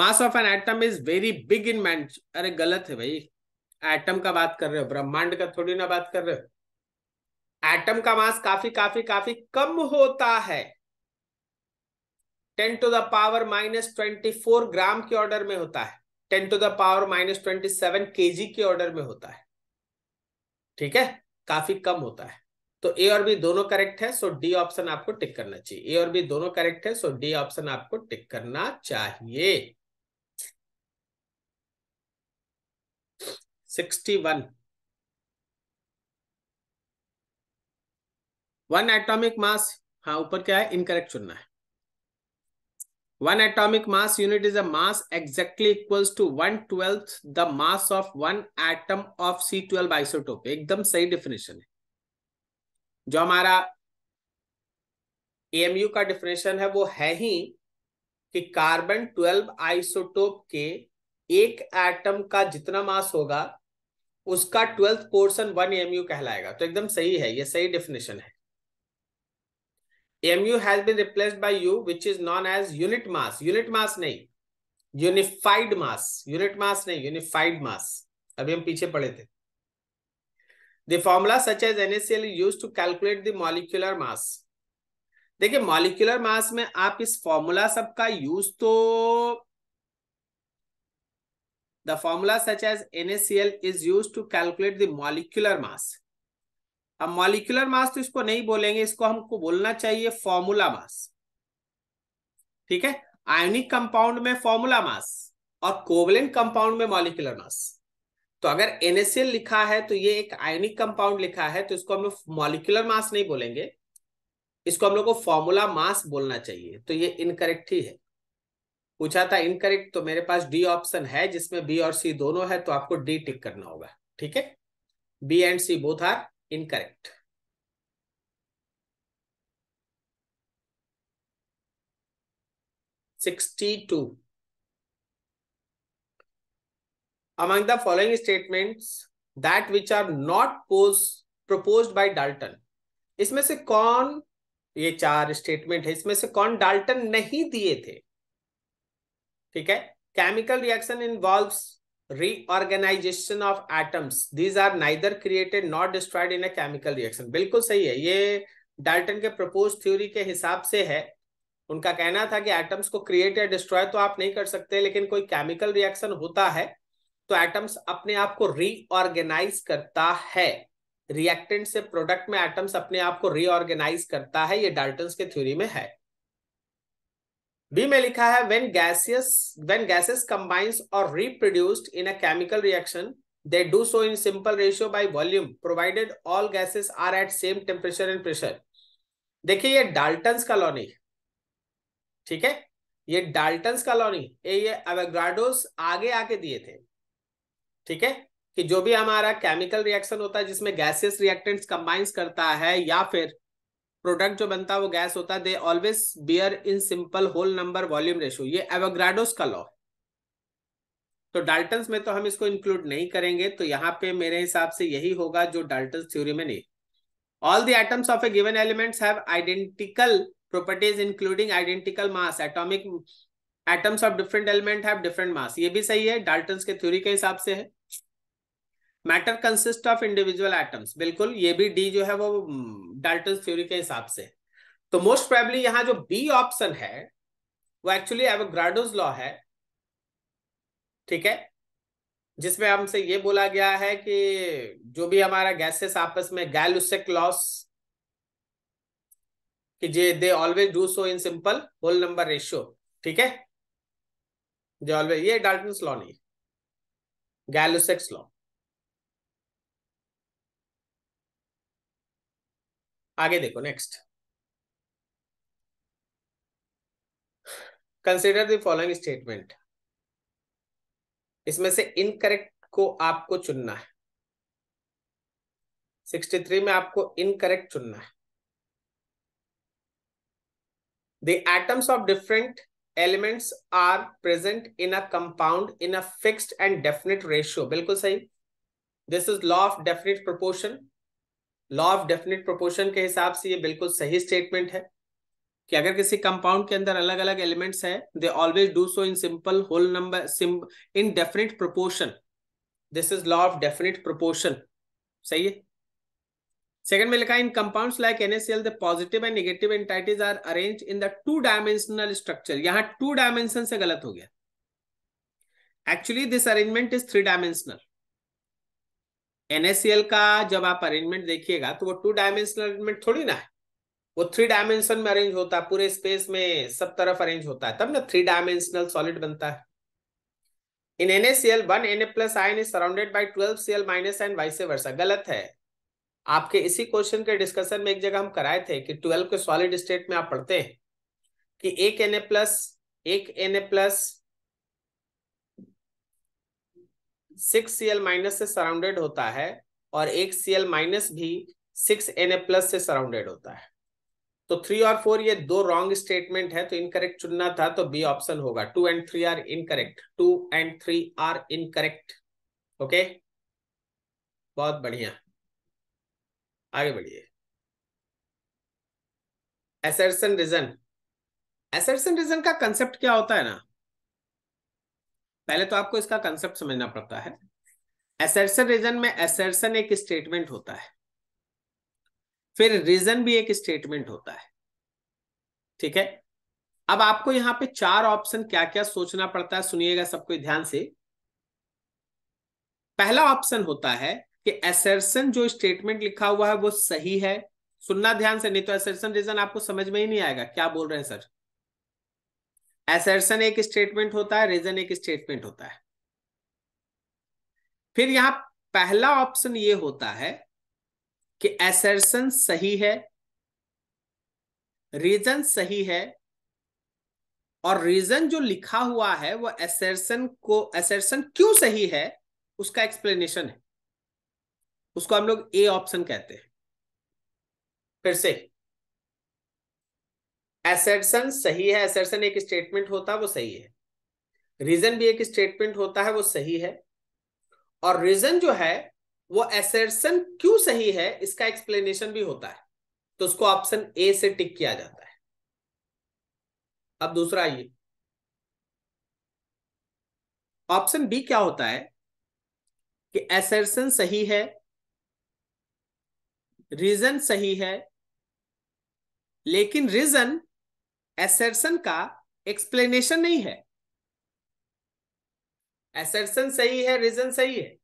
mass of an atom is very big in मैं अरे गलत है भाई एटम का बात कर रहे हो ब्रह्मांड का थोड़ी ना बात कर रहे हो एटम का मास काफी काफी काफी कम होता है ten to the power minus twenty four gram के ऑर्डर में होता है ten to the power minus twenty seven K G के ऑर्डर में होता है ठीक है काफी कम होता है तो ए और बी दोनों करेक्ट है सो डी ऑप्शन आपको टिक करना चाहिए ए और बी दोनों करेक्ट है सो डी ऑप्शन आपको टिक करना चाहिए sixty one one atomic mass हाँ ऊपर क्या है इनकरेक्ट चुनना है one atomic mass unit is a mass exactly equals to one twelfth the mass of one atom of C twelve isotope एकदम सही डिफिनेशन है जो हमारा एएमयू का डिफिनेशन है वो है ही कि कार्बन ट्वेल्व आइसोटोप के एक एटम का जितना मास होगा उसका ट्वेल्थ पोर्शन वन एएमयू कहलाएगा तो एकदम सही है ये सही डिफिनेशन है mu has been replaced by u which is known as unit mass unit mass नहीं यूनिफाइड मास यूनिट मास नहीं यूनिफाइड मास अभी हम पीछे पढ़े थे the formula such as NaCl use to calculate the molecular mass देखिए molecular मास में आप इस फॉर्मूला सबका यूज तो the formula such as NaCl is use to calculate the molecular mass अब मॉलिकुलर मास तो इसको नहीं बोलेंगे इसको हमको बोलना चाहिए फॉर्मूला मास ठीक है आयोनिक कंपाउंड में फॉर्मूला मास और कोवलेंट कंपाउंड में मॉलिकुलर मास तो अगर एनएसएल लिखा है तो ये एक आयोनिक कंपाउंड लिखा है तो इसको हम लोग मॉलिकुलर मास नहीं बोलेंगे इसको हम लोग को फॉर्मूला मास बोलना चाहिए तो ये इनकरेक्ट ही है पूछा था इनकरेक्ट तो मेरे पास डी ऑप्शन है जिसमें बी और सी दोनों है तो आपको डी टिक करना होगा ठीक है B and C both are incorrect Sixty-two. Among the following statements, that which are not pose, proposed by Dalton, इसमें से कौन ये चार स्टेटमेंट है इसमें से कौन डाल्टन नहीं दिए थे ठीक है chemical reaction involves reorganisation of atoms these are neither created not destroyed in a chemical reaction बिल्कुल सही है ये डाल्टन के प्रपोज थ्योरी के हिसाब से है उनका कहना था कि एटम्स को क्रिएट या डिस्ट्रॉय तो आप नहीं कर सकते लेकिन कोई केमिकल रिएक्शन होता है तो एटम्स अपने आप को रीऑर्गेनाइज करता है रिएक्टेंट से प्रोडक्ट में एटम्स अपने आप को रीऑर्गेनाइज करता है ये डाल्टन के थ्योरी में है बी में लिखा है when gaseous when gases combines और reproduced in a chemical reaction they do so in simple ratio by volume provided all gases are at same temperature and pressure देखिए ये डाल्टन का लॉ नहीं ठीक है ये डाल्टन का लॉ नहीं ये ये अवेग्राडोस आगे आके दिए थे ठीक है कि जो भी हमारा केमिकल रिएक्शन होता है जिसमें गैसेस रिएक्टेंट्स कंबाइंस करता है या फिर प्रोडक्ट जो बनता है वो गैस होता है they always bear in simple whole number volume ratio ये एवोग्राडोस का लॉ तो डाल्टन में तो हम इसको इंक्लूड नहीं करेंगे तो यहाँ पे मेरे हिसाब से यही होगा जो डाल्टन थ्योरी में नहीं all the atoms of a given elements have identical properties including identical mass atomic atoms of different element have different mass ये भी सही है डाल्टन के थ्योरी के हिसाब से है matter consist of individual atoms बिल्कुल ये भी डी जो है वो डाल्टन थ्योरी के हिसाब से तो मोस्ट प्रॉब्ली यहां जो बी ऑप्शन है वो एक्चुअली एवोग्राडोज लॉ है ठीक है जिसमें हमसे ये बोला गया है कि जो भी हमारा गैसेस आपस में गैलुसेक लॉस कि जे they always do so in simple whole number ratio ठीक है जो ऑलवेज ये डाल्टन लॉ नहीं गैलुसेक्स लॉ आगे देखो next consider the following statement इसमें से इनकरेक्ट को आपको चुनना है 63 में आपको इनकरेक्ट चुनना है the atoms of different elements are present in a compound in a fixed and definite ratio बिल्कुल सही this is law of definite proportion law of definite proportion के हिसाब से ये बिल्कुल सही स्टेटमेंट है कि अगर किसी कंपाउंड के अंदर अलग अलग एलिमेंट्स हैं they always do so in simple whole number in definite proportion this is law of definite proportion सही है सेकंड में लिखा in compounds like NaCl the positive and negative entities are arrange in the two dimensional structure यहां two dimension से गलत हो गया actually this arrangement is three dimensional NaCl का जब आप अरेंजमेंट देखिएगा तो वो टू डायमेंशनल अरेंजमेंट थोड़ी ना है वो थ्री डायमेंशन में अरेंज होता है पूरे स्पेस में सब तरफ अरेंज होता है तब ना थ्री डायमेंशनल सॉलिड बनता है in NaCl one N A plus ion is surrounded by twelve C L minus and vice versa गलत है आपके इसी क्वेश्चन के डिस्कशन में एक जगह हम कराए थे कि ट्वेल्व के सॉलिड स्टेट में आप पढ़ते हैं कि एक एन ए प्लस एक N A plus six C L minus से सराउंडेड होता है और एक सी एल माइनस भी सिक्स एन ए प्लस से सराउंडेड होता है तो थ्री और फोर ये दो रॉन्ग स्टेटमेंट है तो इनकरेक्ट चुनना था तो बी ऑप्शन होगा two and three are incorrect two and three are incorrect okay बहुत बढ़िया आगे बढ़िए एसर्सन रीजन एसरसन रीजन का कंसेप्ट क्या होता है ना पहले तो आपको इसका कंसेप्ट समझना पड़ता है एसर्सन रीजन में एसर्सन एक स्टेटमेंट होता है फिर रीजन भी एक स्टेटमेंट होता है ठीक है अब आपको यहां पे चार ऑप्शन क्या क्या सोचना पड़ता है सुनिएगा सबको ध्यान से पहला ऑप्शन होता है कि एसर्सन जो स्टेटमेंट लिखा हुआ है वो सही है सुनना ध्यान से नहीं तो एसर्सन रीजन आपको समझ में ही नहीं आएगा क्या बोल रहे हैं सर एसर्सन एक स्टेटमेंट होता है रीजन एक स्टेटमेंट होता है फिर यहां पहला ऑप्शन ये होता है कि एसर्सन सही है रीजन सही है और रीजन जो लिखा हुआ है वो एसर्सन को एसर्सन क्यों सही है उसका एक्सप्लेनेशन है उसको हम लोग ए ऑप्शन कहते हैं फिर से एसर्सन सही है एसर्सन एक स्टेटमेंट होता है वो सही है रीजन भी एक स्टेटमेंट होता है वो सही है और रीजन जो है वो एसर्सन क्यों सही है इसका एक्सप्लेनेशन भी होता है तो उसको ऑप्शन ए से टिक किया जाता है अब दूसरा आइए ऑप्शन बी क्या होता है कि एसर्सन सही है रीजन सही है लेकिन रीजन एसर्सन का एक्सप्लेनेशन नहीं है एसरसन सही है रीजन सही है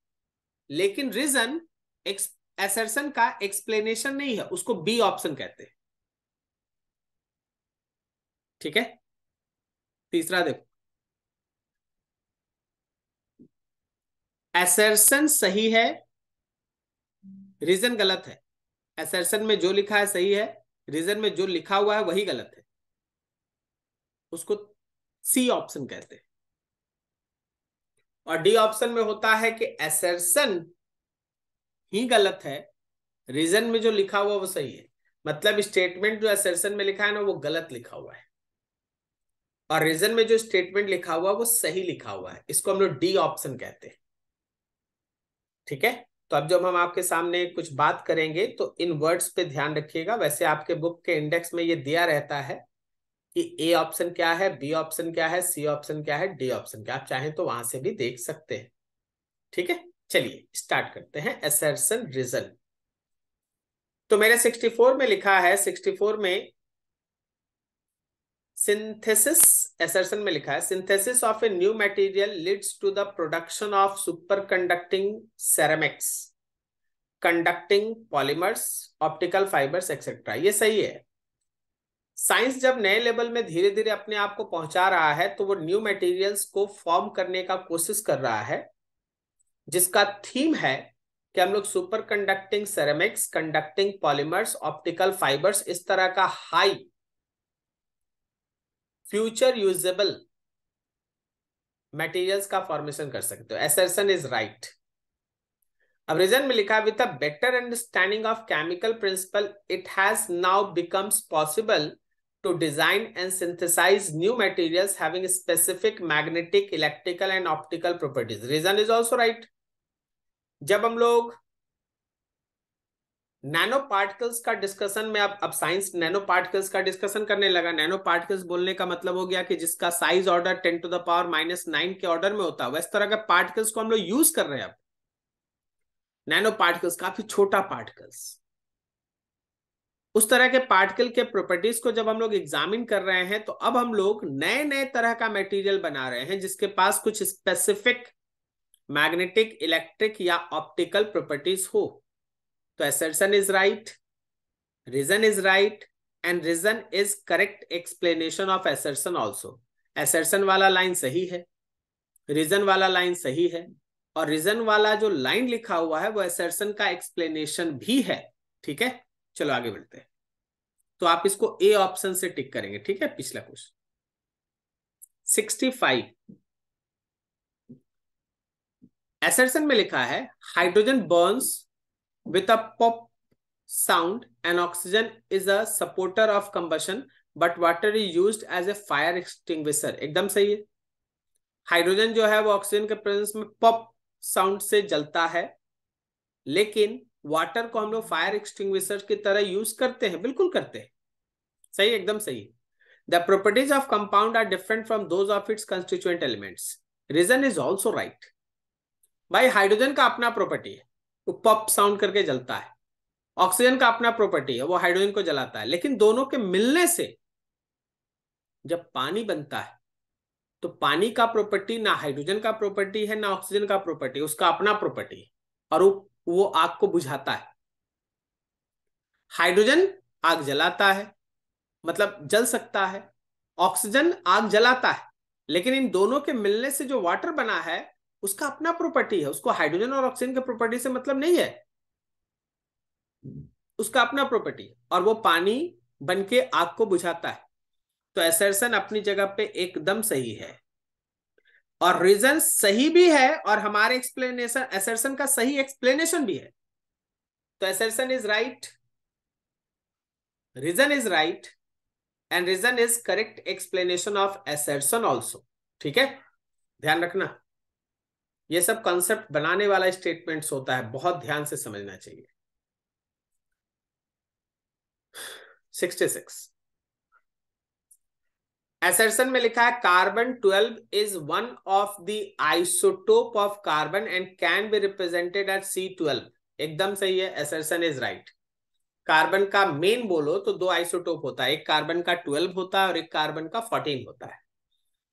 लेकिन रीजन एसर्सन का एक्सप्लेनेशन नहीं है उसको बी ऑप्शन कहते हैं ठीक है तीसरा देखो एसर्सन सही है रीजन गलत है एसर्सन में जो लिखा है सही है रीजन में जो लिखा हुआ है वही गलत है उसको सी ऑप्शन कहते हैं और डी ऑप्शन में होता है कि एसरसन ही गलत है रीजन में जो लिखा हुआ वो सही है मतलब स्टेटमेंट जो एसरसन में लिखा है ना वो गलत लिखा हुआ है और रीजन में जो स्टेटमेंट लिखा हुआ वो सही लिखा हुआ है इसको हम लोग डी ऑप्शन कहते हैं ठीक है तो अब जब हम आपके सामने कुछ बात करेंगे तो इन वर्ड्स पे ध्यान रखिएगा वैसे आपके बुक के इंडेक्स में ये दिया रहता है कि ए ऑप्शन क्या है बी ऑप्शन क्या है सी ऑप्शन क्या है डी ऑप्शन क्या आप चाहें तो वहां से भी देख सकते हैं ठीक है चलिए स्टार्ट करते हैं एसर्सन रीजन तो मेरे 64 में लिखा है 64 में सिंथेसिस एसर्सन में लिखा है synthesis of a new material leads to the production of superconducting ceramics conducting polymers optical fibres etcetera ये सही है साइंस जब नए लेवल में धीरे धीरे अपने आप को पहुंचा रहा है तो वो न्यू मटेरियल्स को फॉर्म करने का कोशिश कर रहा है जिसका थीम है कि हम लोग superconducting ceramics conducting polymers optical fibres इस तरह का हाई फ्यूचर यूजेबल मटेरियल्स का फॉर्मेशन कर सकते हो एसरसन इज राइट अब रीजन में लिखा with better understanding of chemical principle it has now becomes possible to design and synthesize new materials having specific magnetic, electrical and optical properties. Reason is also right. जब हम लोग nano nanoparticles का discussion में अब अब science nanoparticles का discussion करने लगा नैनो पार्टिकल्स बोलने का मतलब हो गया कि जिसका size order ten to the power minus nine के ऑर्डर में होता है इस तरह के पार्टिकल्स को हम लोग यूज कर रहे हैं अब नैनो पार्टिकल्स काफी छोटा पार्टिकल्स उस तरह के पार्टिकल के प्रॉपर्टीज को जब हम लोग एग्जामिन कर रहे हैं तो अब हम लोग नए नए तरह का मटेरियल बना रहे हैं जिसके पास कुछ स्पेसिफिक मैग्नेटिक इलेक्ट्रिक या ऑप्टिकल प्रॉपर्टीज हो तो assertion is right reason is right and reason is correct explanation of assertion also assertion वाला लाइन सही है रीजन वाला लाइन सही है और रीजन वाला जो लाइन लिखा हुआ है वो एसरसन का एक्सप्लेनेशन भी है ठीक है चलो आगे बढ़ते हैं तो आप इसको ए ऑप्शन से टिक करेंगे ठीक है पिछला क्वेश्चन सिक्सटी फाइव एसरसन में लिखा है hydrogen burns with a pop sound and oxygen is a supporter of combustion but water is use as a fire extinguisher एकदम सही है हाइड्रोजन जो है वो ऑक्सीजन के प्रेजेंस में पॉप साउंड से जलता है लेकिन वाटर को हम लोग फायर एक्सटिंग की तरह यूज करते हैं बिल्कुल करते हैं सही एकदम सही the properties of compound are different from those of its constituent elements reason is also right भाई हाइड्रोजन का अपना प्रॉपर्टी है वो पप साउंड करके जलता है ऑक्सीजन का अपना प्रॉपर्टी है वो हाइड्रोजन को जलाता है लेकिन दोनों के मिलने से जब पानी बनता है तो पानी का प्रॉपर्टी ना हाइड्रोजन का प्रॉपर्टी है ना ऑक्सीजन का प्रॉपर्टी उसका अपना प्रॉपर्टी है और वो वो आग को बुझाता है हाइड्रोजन आग जलाता है मतलब जल सकता है ऑक्सीजन आग जलाता है लेकिन इन दोनों के मिलने से जो वाटर बना है उसका अपना प्रॉपर्टी है उसको हाइड्रोजन और ऑक्सीजन के प्रॉपर्टी से मतलब नहीं है उसका अपना प्रॉपर्टी और वो पानी बन के आग को बुझाता है तो एसरसन अपनी जगह पे एकदम सही है और रीजन सही भी है और हमारे एक्सप्लेनेशन एसर्सन का सही एक्सप्लेनेशन भी है तो assertion is right reason is right and reason is correct explanation of assertion also ठीक है ध्यान रखना ये सब कॉन्सेप्ट बनाने वाला स्टेटमेंट्स होता है बहुत ध्यान से समझना चाहिए सिक्सटी सिक्स एसरसन में लिखा है carbon twelve is one of the isotope of carbon and can be represented at C twelve एकदम सही है एसरसन इज राइट कार्बन का मेन बोलो तो दो आइसोटोप होता है एक कार्बन का ट्वेल्व होता है और एक कार्बन का फोर्टीन होता है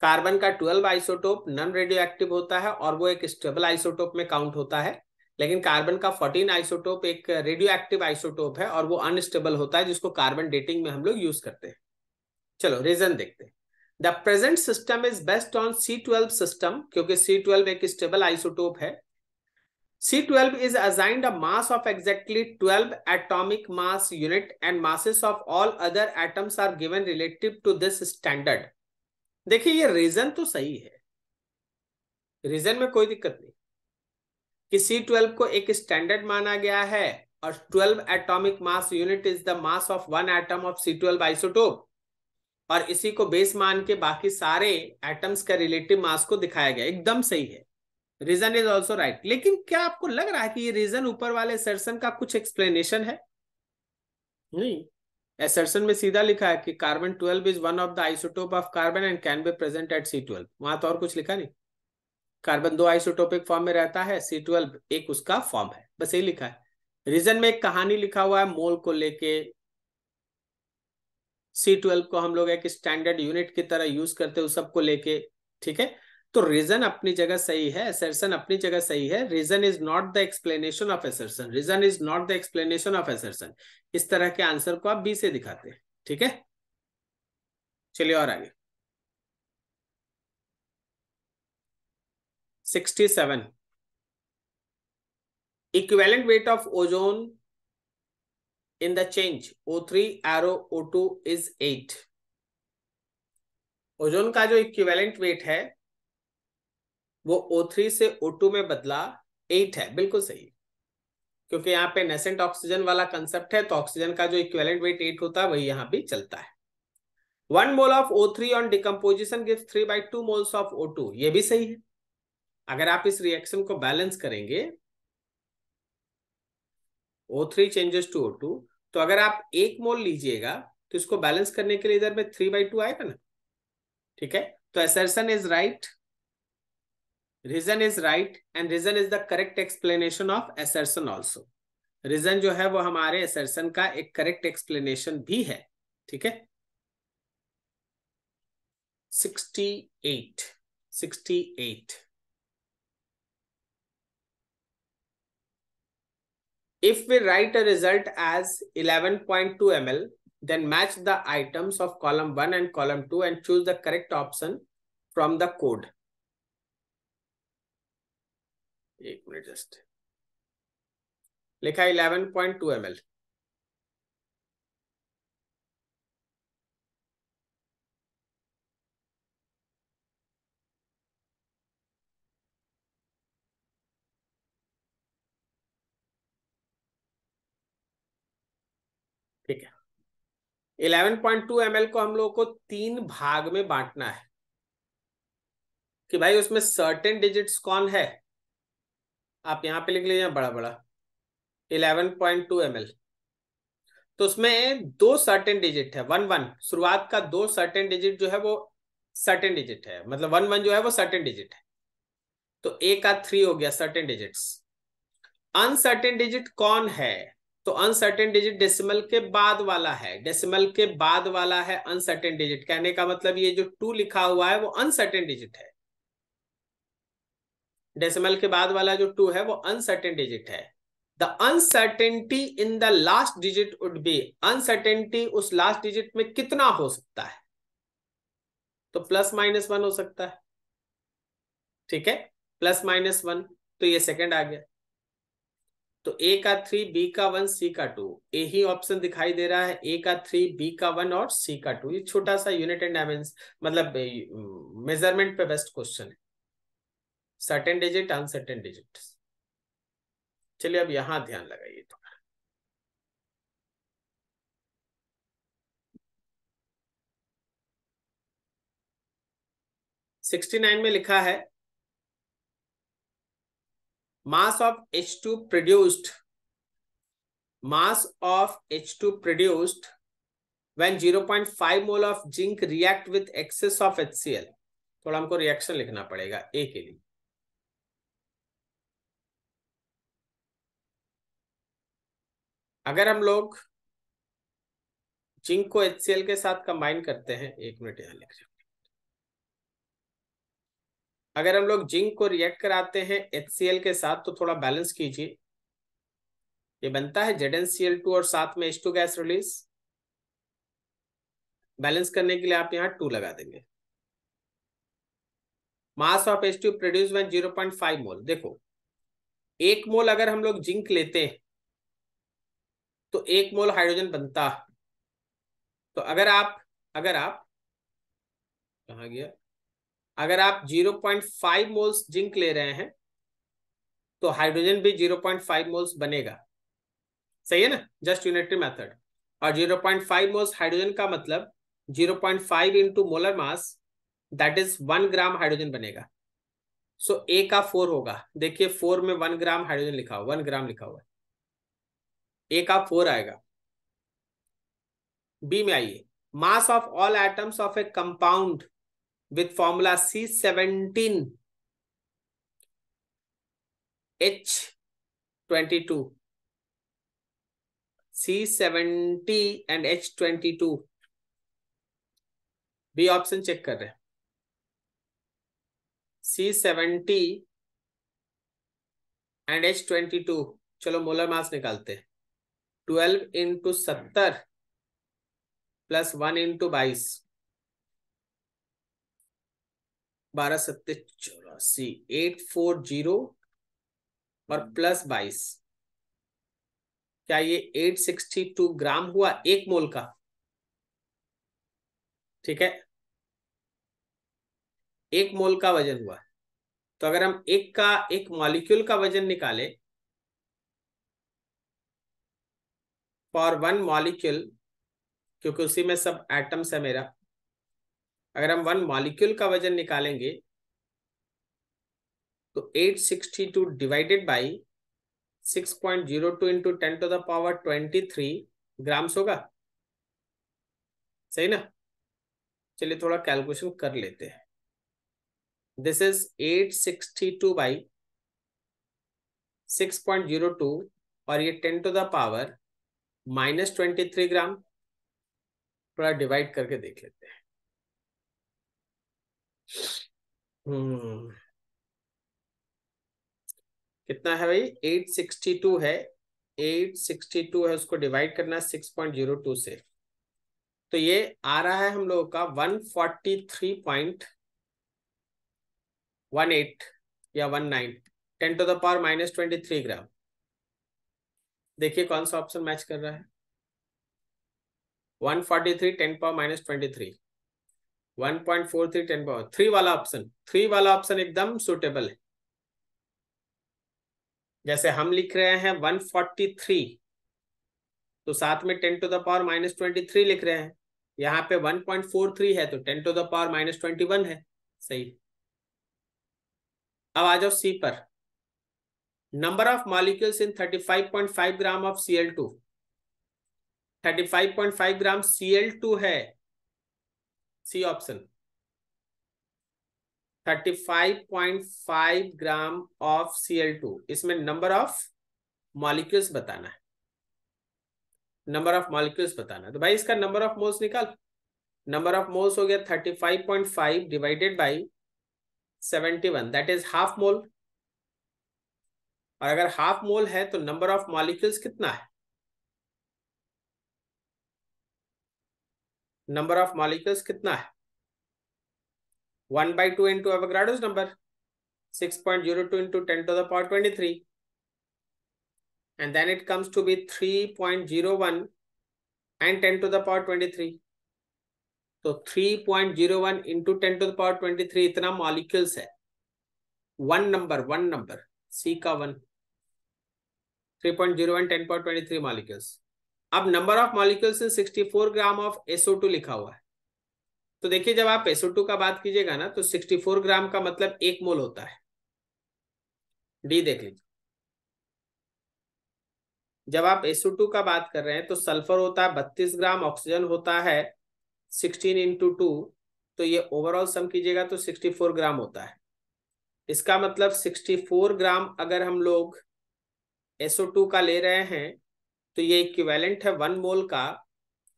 कार्बन का twelve isotope non radioactive होता है और वो एक स्टेबल आइसोटोप में काउंट होता है लेकिन कार्बन का फोर्टीन आइसोटोप एक रेडियो एक्टिव आइसोटोप है और वो अनस्टेबल होता है जिसको कार्बन डेटिंग में हम लोग यूज करते हैं चलो रीजन देखते हैं the present system is based on C twelve system क्योंकि सी ट्वेल्व एक स्टेबल आइसोटोप है C twelve is assigned a mass of exactly twelve atomic mass unit and masses of all other atoms are given relative to this standard देखिए ये reason तो सही है reason में कोई दिक्कत नहीं कि सी ट्वेल्व को एक स्टैंडर्ड माना गया है और twelve atomic mass unit is the mass of one atom of C twelve isotope और इसी को बेस मान के बाकी सारे एटम्स का रिलेटिव मास को दिखाया गया एकदम सही है रीजन इज ऑल्सो राइट लेकिन क्या आपको लग रहा है कि ये रीजन ऊपर वाले एसर्सन का कुछ एक्सप्लेनेशन है नहीं एसर्सन में सीधा लिखा है कि carbon twelve is one of the isotope of carbon and can be present at C twelve वहां तो और कुछ लिखा नहीं कार्बन दो आइसोटोपिक फॉर्म में रहता है सी ट्वेल्व एक उसका फॉर्म है बस यही लिखा है रीजन में एक कहानी लिखा हुआ है मोल को लेके सी ट्वेल्व को हम लोग एक स्टैंडर्ड यूनिट की तरह यूज करते उस सबको लेके ठीक है तो रीजन अपनी जगह सही है एसर्सन अपनी जगह सही है reason is not the explanation of assertion reason is not the explanation of assertion इस तरह के आंसर को आप बी से दिखाते हैं ठीक है चलिए और आगे sixty seven equivalent weight of ozone in the change O3 arrow O2 is 8 ozone का जो इक्विवेलेंट वेट है वो O3 से O2 में बदला 8 है बिल्कुल सही क्योंकि यहाँ पे नेसेंट ऑक्सीजन वाला कंसेप्ट है तो ऑक्सीजन का जो इक्विवेलेंट वेट एट होता है वही यहाँ भी चलता है one mole of O3 three on decomposition give three by two moles of O2 ये भी सही है अगर आप इस रिएक्शन को बैलेंस करेंगे O3 चेंजेस टू O2 तो अगर आप एक मोल लीजिएगा तो इसको बैलेंस करने के लिए इधर में थ्री बाई टू आएगा ना ठीक है तो assertion is right reason is right and reason is the correct explanation of assertion also reason जो है वो हमारे असर्सन का एक करेक्ट एक्सप्लेनेशन भी है ठीक है sixty eight If we write a result as 11.2 ml, then match the items of column 1 and column 2 and choose the correct option from the code. Eight minutes just. लिखा 11.2 ml. 11.2 ml को हम लोगों को तीन भाग में बांटना है कि भाई उसमें सर्टेन डिजिट्स कौन है आप यहां पे लिख लीजिए बड़ा बड़ा 11.2 ml तो उसमें दो सर्टेन डिजिट है वन वन शुरुआत का दो सर्टेन डिजिट जो है वो सर्टेन डिजिट है मतलब वन वन जो है वो सर्टेन डिजिट है तो ए का थ्री हो गया सर्टेन डिजिट्स अनसर्टेन डिजिट कौन है तो अनसर्टेन डिजिट डेसिमल के बाद वाला है डेसिमल के बाद वाला है अनसर्टेन डिजिट कहने का मतलब ये जो टू लिखा हुआ है वो अनसर्टेन डिजिट है डेसिमल के बाद वाला जो टू है वो अनसर्टेन डिजिट है the uncertainty in the last digit would be uncertainty उस लास्ट डिजिट में कितना हो सकता है तो प्लस माइनस वन हो सकता है ठीक है प्लस माइनस वन तो ये सेकेंड आ गया तो ए का थ्री बी का वन सी का टू ए ही ऑप्शन दिखाई दे रहा है ए का थ्री बी का वन और सी का टू ये छोटा सा यूनिट एंड डायमेंशन मतलब मेजरमेंट पे बेस्ट क्वेश्चन है सर्टेन डिजिट अनसर्टेन डिजिट चलिए अब यहां ध्यान लगाइए थोड़ा सिक्सटी नाइन में लिखा है mass of H2 produced mass of H2 produced when 0.5 mole of zinc react with excess of HCl थोड़ा हमको रिएक्शन लिखना पड़ेगा ए के लिए अगर हम लोग जिंक को एल के साथ कंबाइन करते हैं एक मिनट यहां लिख रहे अगर हम लोग जिंक को रिएक्ट कराते हैं एच के साथ तो थोड़ा बैलेंस कीजिए ये बनता है जेड और साथ में एच गैस रिलीज बैलेंस करने के लिए आप यहाँ टू लगा देंगे mass of H two produce one zero point five mole देखो एक मोल अगर हम लोग जिंक लेते हैं तो एक मोल हाइड्रोजन बनता तो अगर आप अगर आप कहा गया अगर आप 0.5 मोल्स जिंक ले रहे हैं तो हाइड्रोजन भी 0.5 मोल्स बनेगा सही है ना जस्ट यूनिटरी मेथड और 0.5 मोल्स हाइड्रोजन का मतलब 0.5 point five into molar mass that is one gram hydrogen बनेगा सो so, ए का फोर होगा देखिए फोर में वन ग्राम हाइड्रोजन लिखा हुआ वन ग्राम लिखा हुआ ए का फोर आएगा बी में आइए mass of all atoms of a compound with formula seventy and H and two B option check कर रहे हैं C seventy and H twenty two चलो मोलर मास निकालते हैं ट्वेल्व इंटू सत्तर प्लस वन इंटू बाईस बारह सत्ते चौरासी एट फोर जीरो और हम्म। प्लस बाईस क्या ये एट सिक्सटी टू ग्राम हुआ एक मोल का ठीक है एक मोल का वजन हुआ तो अगर हम एक का एक मॉलिक्यूल का वजन निकाले फॉर वन मॉलिक्यूल क्योंकि उसी में सब एटम्स है मेरा अगर हम वन मॉलिक्यूल का वजन निकालेंगे तो 862 divided by 6.02 point zero two into ten to the power twenty three grams होगा सही ना चलिए थोड़ा कैलकुलेशन कर लेते हैं this is 862 sixty two by six point zero two और ये ten to the power minus twenty three gram थोड़ा डिवाइड करके देख लेते हैं हम्म। कितना है भाई एट सिक्सटी टू है एट सिक्सटी टू है उसको डिवाइड करना सिक्स पॉइंट जीरो टू से तो ये आ रहा है हम लोगों का one forty three point one eight या one nine ten to the power minus twenty three gram देखिए कौन सा ऑप्शन मैच कर रहा है one forty three ten power minus twenty three one point power three वाला ऑप्शन थ्री वाला option एकदम सुटेबल है जैसे हम लिख रहे हैं वन फोर्टी थ्री तो साथ में ten to the power minus twenty three लिख रहे हैं यहाँ पे वन पॉइंट फोर थ्री है तो ten to the power minus twenty one है सही अब आ जाओ सी पर number of molecules in thirty five point five gram of C L two thirty five point five gram C L two है C option 35.5 gram of Cl2 इसमें number of molecules बताना है नंबर ऑफ मॉलिक्यूल्स बताना है तो भाई इसका number of moles निकाल नंबर ऑफ मोल्स हो गया 35.5 divided by 71 that is half mole और अगर हाफ मोल है तो नंबर ऑफ मॉलिक्यूल्स कितना है नंबर ऑफ मॉलिक्यूल्स कितना है one by two into Avogadro's number six point zero two into ten to the power twenty three and then it and then it comes to be 3.01 and 10 to the twenty three तो three point so, 3.01 into 10 to the twenty three इतना molecules है one number one number C का one three point zero 3.01 10 power three molecules अब number of molecules in 64 gram of SO2 लिखा हुआ है तो देखिए जब आप SO2 का बात कीजिएगा ना तो 64 ग्राम का मतलब एक मोल होता है डी देख लीजिए जब आप SO2 का बात कर रहे हैं तो सल्फर होता है बत्तीस ग्राम ऑक्सीजन होता है सिक्सटीन इंटू टू तो ये ओवरऑल सम कीजिएगा तो सिक्सटी फोर ग्राम होता है इसका मतलब सिक्सटी फोर ग्राम अगर हम लोग SO2 का ले रहे हैं तो ये इक्विवेलेंट है वन मोल का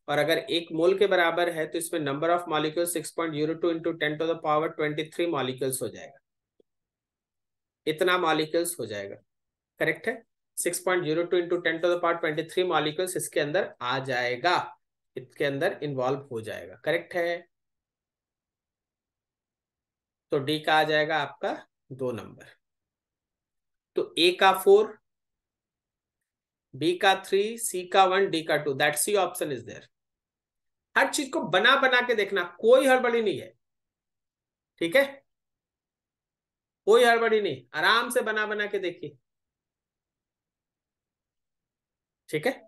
और अगर एक मोल के बराबर है तो इसमें number of molecule six point zero two into ten to the power twenty three molecules हो जाएगा इतना मॉलिक्यूल्स हो जाएगा करेक्ट है six point zero two into ten to the power twenty three molecules इसके अंदर आ जाएगा इसके अंदर इन्वॉल्व हो जाएगा करेक्ट है तो डी का आ जाएगा आपका दो नंबर तो ए का फोर B का थ्री सी का वन डी का two that C option is there हर चीज को बना बना के देखना कोई हड़बड़ी नहीं है ठीक है कोई हड़बड़ी नहीं आराम से बना बना के देखिए ठीक है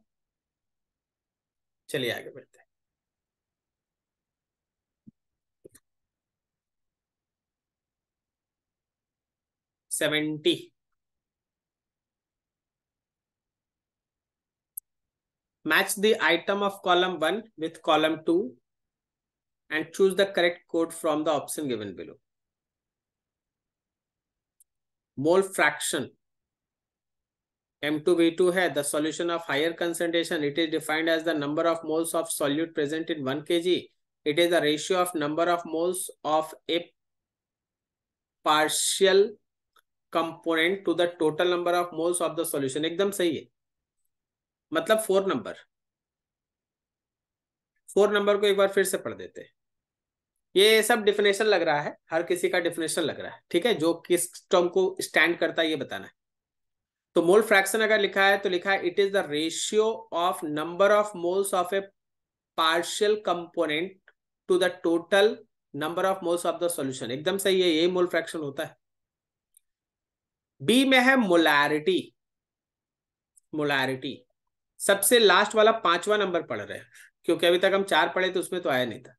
चलिए आगे बढ़ते हैं seventy Match the item of column 1 with column 2 and choose the correct code from the option given below. Mole fraction M2V2 है the solution of higher concentration. It is defined as the number of moles of solute present in 1 kg. It is the ratio of number of moles of a partial component to the total number of moles of the solution. एकदम सही है मतलब four number four number को एक बार फिर से पढ़ देते ये सब डिफिनेशन लग रहा है हर किसी का डिफिनेशन लग रहा है ठीक है जो किस टर्म को स्टैंड करता है ये बताना है तो मोल फ्रैक्शन अगर लिखा है तो लिखा है it is the ratio of number of moles of a partial component to the total number of moles of the solution एकदम सही है ये मोल फ्रैक्शन होता है बी में है मोलैरिटी मोलैरिटी सबसे लास्ट वाला पांचवा नंबर पढ़ रहे हैं क्योंकि अभी तक हम चार पढ़े तो उसमें तो आया नहीं था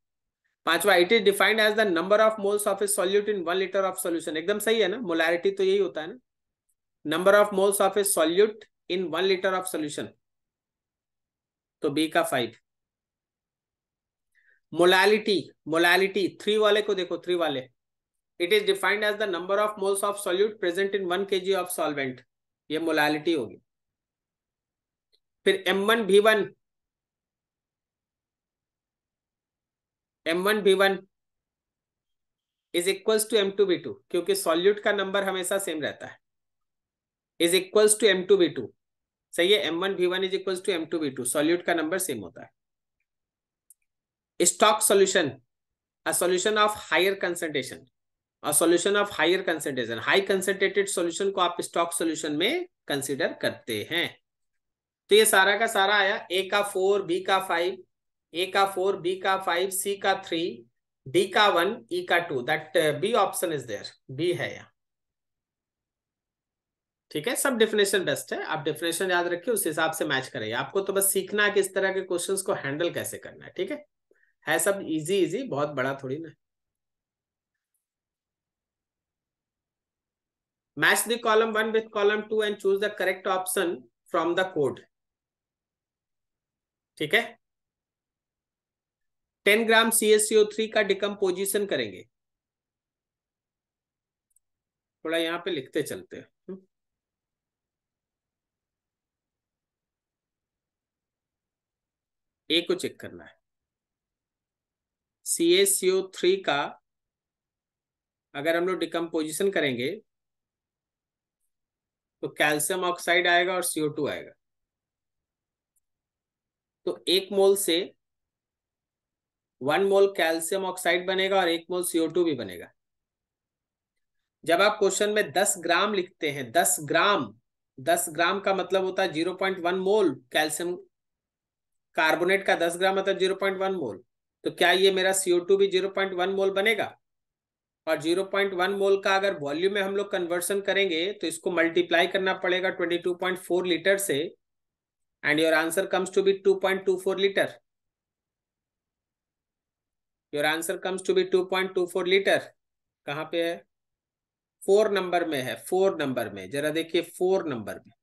पांचवा it is defined as the number of moles of a solute in one litre of solution एकदम सही है ना मोलैरिटी तो यही होता है ना number of moles of a solute in one litre of solution तो बी का फाइव मोलैलिटी मोलैलिटी थ्री वाले को देखो थ्री वाले it is defined as the number of moles of solute present in one K G of solvent ये मोलैलिटी होगी फिर एम वन भी वन एम वन भी one is equals to M two B two क्योंकि solute का नंबर हमेशा सेम रहता है is equals to M two B two सही है एम वन भी one is equals to M two B two solute का नंबर सेम होता है stock solution a solution of higher concentration a solution of higher concentration high concentrated solution को आप stock solution में कंसिडर करते हैं तो ये सारा का सारा आया ए का फोर बी का फाइव ए का फोर बी का फाइव सी का थ्री डी का वन ई e का two that B option is there B है यहाँ ठीक है सब डेफिनेशन बेस्ट है आप डेफिनेशन याद रखिए उस हिसाब से मैच करेंगे आपको तो बस सीखना है कि इस तरह के क्वेश्चंस को हैंडल कैसे करना है ठीक है है सब इजी इजी बहुत बड़ा थोड़ी ना match the column one with column two and choose the correct option from the code ठीक है टेन ग्राम सीएससीओ थ्री का डिकम्पोजिशन करेंगे थोड़ा यहां पे लिखते चलते हैं हम्म। को चेक करना है सीएससीओ थ्री का अगर हम लोग डिकम्पोजिशन करेंगे तो कैल्शियम ऑक्साइड आएगा और सीओ टू आएगा तो एक मोल से वन मोल कैल्शियम ऑक्साइड बनेगा और एक मोल सीओ टू भी बनेगा जब आप क्वेश्चन में दस ग्राम लिखते हैं दस ग्राम दस ग्राम का मतलब होता है zero point one mole calcium carbonate का दस ग्राम मतलब जीरो पॉइंट वन मोल तो क्या ये मेरा सीओ टू भी जीरो पॉइंट वन मोल बनेगा और जीरो पॉइंट वन मोल का अगर वॉल्यूम में हम लोग कन्वर्सन करेंगे तो इसको मल्टीप्लाई करना पड़ेगा twenty two point four litre से and your answer comes to be 2.24 liter. Your answer comes to be 2.24 liter. कहाँ पे है फोर नंबर में है फोर नंबर में जरा देखिए फोर नंबर में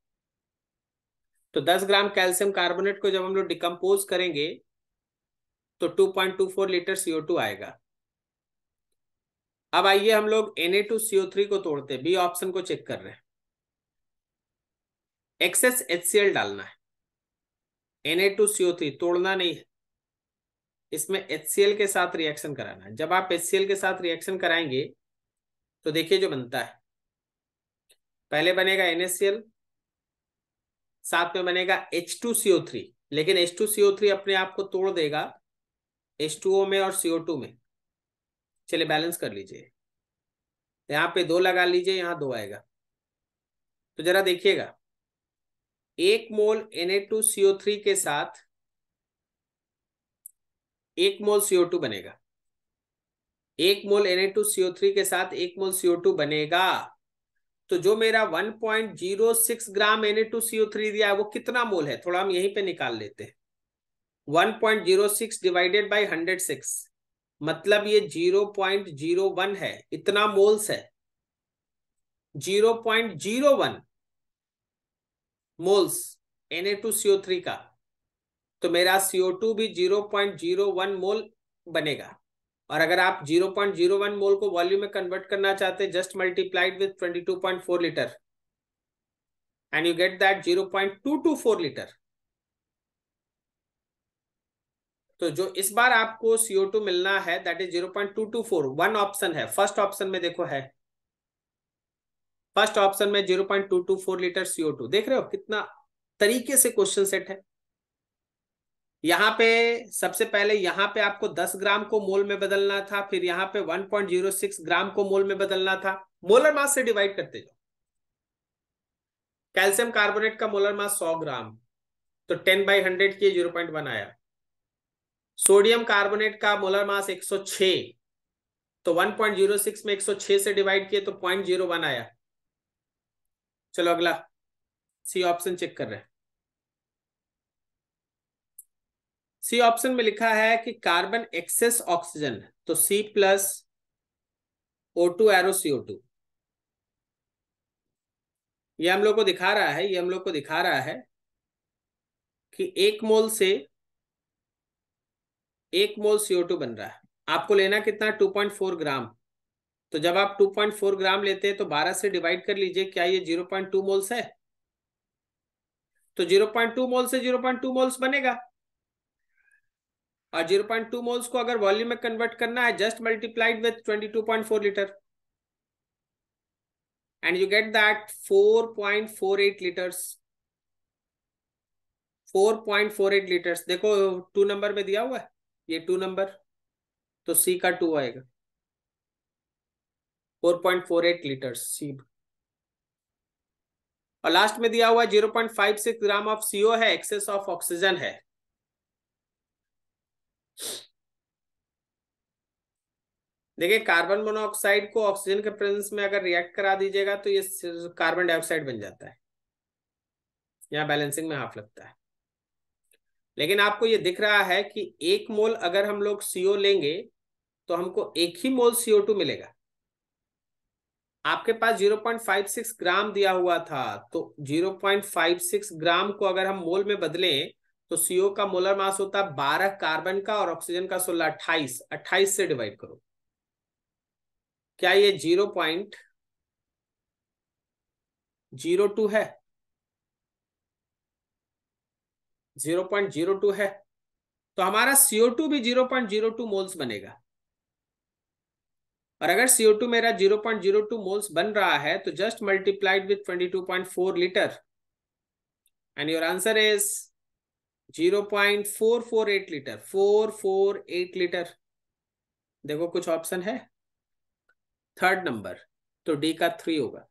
तो दस ग्राम कैल्शियम कार्बोनेट को जब हम लोग डिकम्पोज करेंगे तो two two point four litre two आएगा अब आइए हम लोग N A two C O three को तोड़ते बी ऑप्शन को चेक कर रहे हैं एक्सेस HCl डालना है Na2CO3 तोड़ना नहीं है इसमें HCl के साथ रिएक्शन कराना है जब आप HCl के साथ रिएक्शन कराएंगे तो देखिए जो बनता है पहले बनेगा NaCl साथ में बनेगा H2CO3 लेकिन H2CO3 अपने आप को तोड़ देगा H2O में और CO2 में चलिए बैलेंस कर लीजिए यहाँ पे दो लगा लीजिए यहाँ दो आएगा तो जरा देखिएगा एक मोल Na2CO3 के साथ एक मोल CO2 बनेगा एक मोल Na2CO3 के साथ एक मोल CO2 बनेगा तो जो मेरा 1.06 ग्राम Na2CO3 दिया है वो कितना मोल है थोड़ा हम यहीं पे निकाल लेते हैं 1.06 डिवाइडेड बाय 106 मतलब ये 0.01 है इतना मोल्स है 0.01 मोल्स Na2CO3 का तो मेरा CO2 भी 0.01 मोल बनेगा और अगर आप 0.01 मोल को वॉल्यूम में कन्वर्ट करना चाहते हैं just multiplied with 22.4 litre and you get that 0.224 litre तो जो इस बार आपको CO2 मिलना है दैट इज 0.224 वन ऑप्शन है फर्स्ट ऑप्शन में देखो है फर्स्ट ऑप्शन में फोर लीटर सीओ टू देख रहे हो कितना तरीके से क्वेश्चन सेट है यहाँ पे सबसे पहले यहाँ पे आपको 10 ग्राम को मोल में बदलना था फिर यहाँ पे 1.06 ग्राम को मोल में बदलना था मोलर मास से डिवाइड करते जाओ कैल्शियम कार्बोनेट का मोलर मास 100 ग्राम तो 10 बाई हंड्रेड के 0.1 आया सोडियम कार्बोनेट का मोलर मास 106 तो 1.06 में 106 से डिवाइड किए तो 0.01 आया चलो अगला सी ऑप्शन चेक कर रहे हैं सी ऑप्शन में लिखा है कि कार्बन एक्सेस ऑक्सीजन तो C plus O two arrow C O two ये हम लोग को दिखा रहा है ये हम लोग को दिखा रहा है कि एक मोल से एक मोल सीओ टू बन रहा है आपको लेना कितना टू पॉइंट फोर ग्राम तो जब आप 2.4 ग्राम लेते हैं तो 12 से डिवाइड कर लीजिए क्या ये 0.2 मोल्स है तो 0.2 मोल से 0.2 मोल्स बनेगा और 0.2 मोल्स को अगर वॉल्यूम में कन्वर्ट करना है just multiplied with 22.4 litre and you get that 4.48 litre 4.48 litre देखो टू नंबर में दिया हुआ है ये टू नंबर तो सी का टू आएगा 4.48 लीटर सीब और लास्ट में दिया हुआ zero point five six gram of C O है एक्सेस ऑफ ऑक्सीजन है देखिए कार्बन मोनोऑक्साइड को ऑक्सीजन के प्रेजेंस में अगर रिएक्ट करा दीजिएगा तो ये कार्बन डाइऑक्साइड बन जाता है यहाँ बैलेंसिंग में हाफ लगता है लेकिन आपको ये दिख रहा है कि एक मोल अगर हम लोग सीओ लेंगे तो हमको एक ही मोल सीओ टू मिलेगा आपके पास 0.56 ग्राम दिया हुआ था तो 0.56 ग्राम को अगर हम मोल में बदलें तो सीओ का मोलर मास होता है बारह कार्बन का और ऑक्सीजन का सोलह अट्ठाईस अट्ठाईस से डिवाइड करो क्या ये जीरो पॉइंट जीरो टू है जीरो पॉइंट जीरो टू है तो हमारा सीओ टू भी zero point zero two moles बनेगा और अगर CO2 मेरा 0.02 मोल्स बन रहा है तो just multiplied with 22.4 litre and your answer is 0.448 litre 448 litre देखो कुछ ऑप्शन है थर्ड नंबर तो डी का थ्री होगा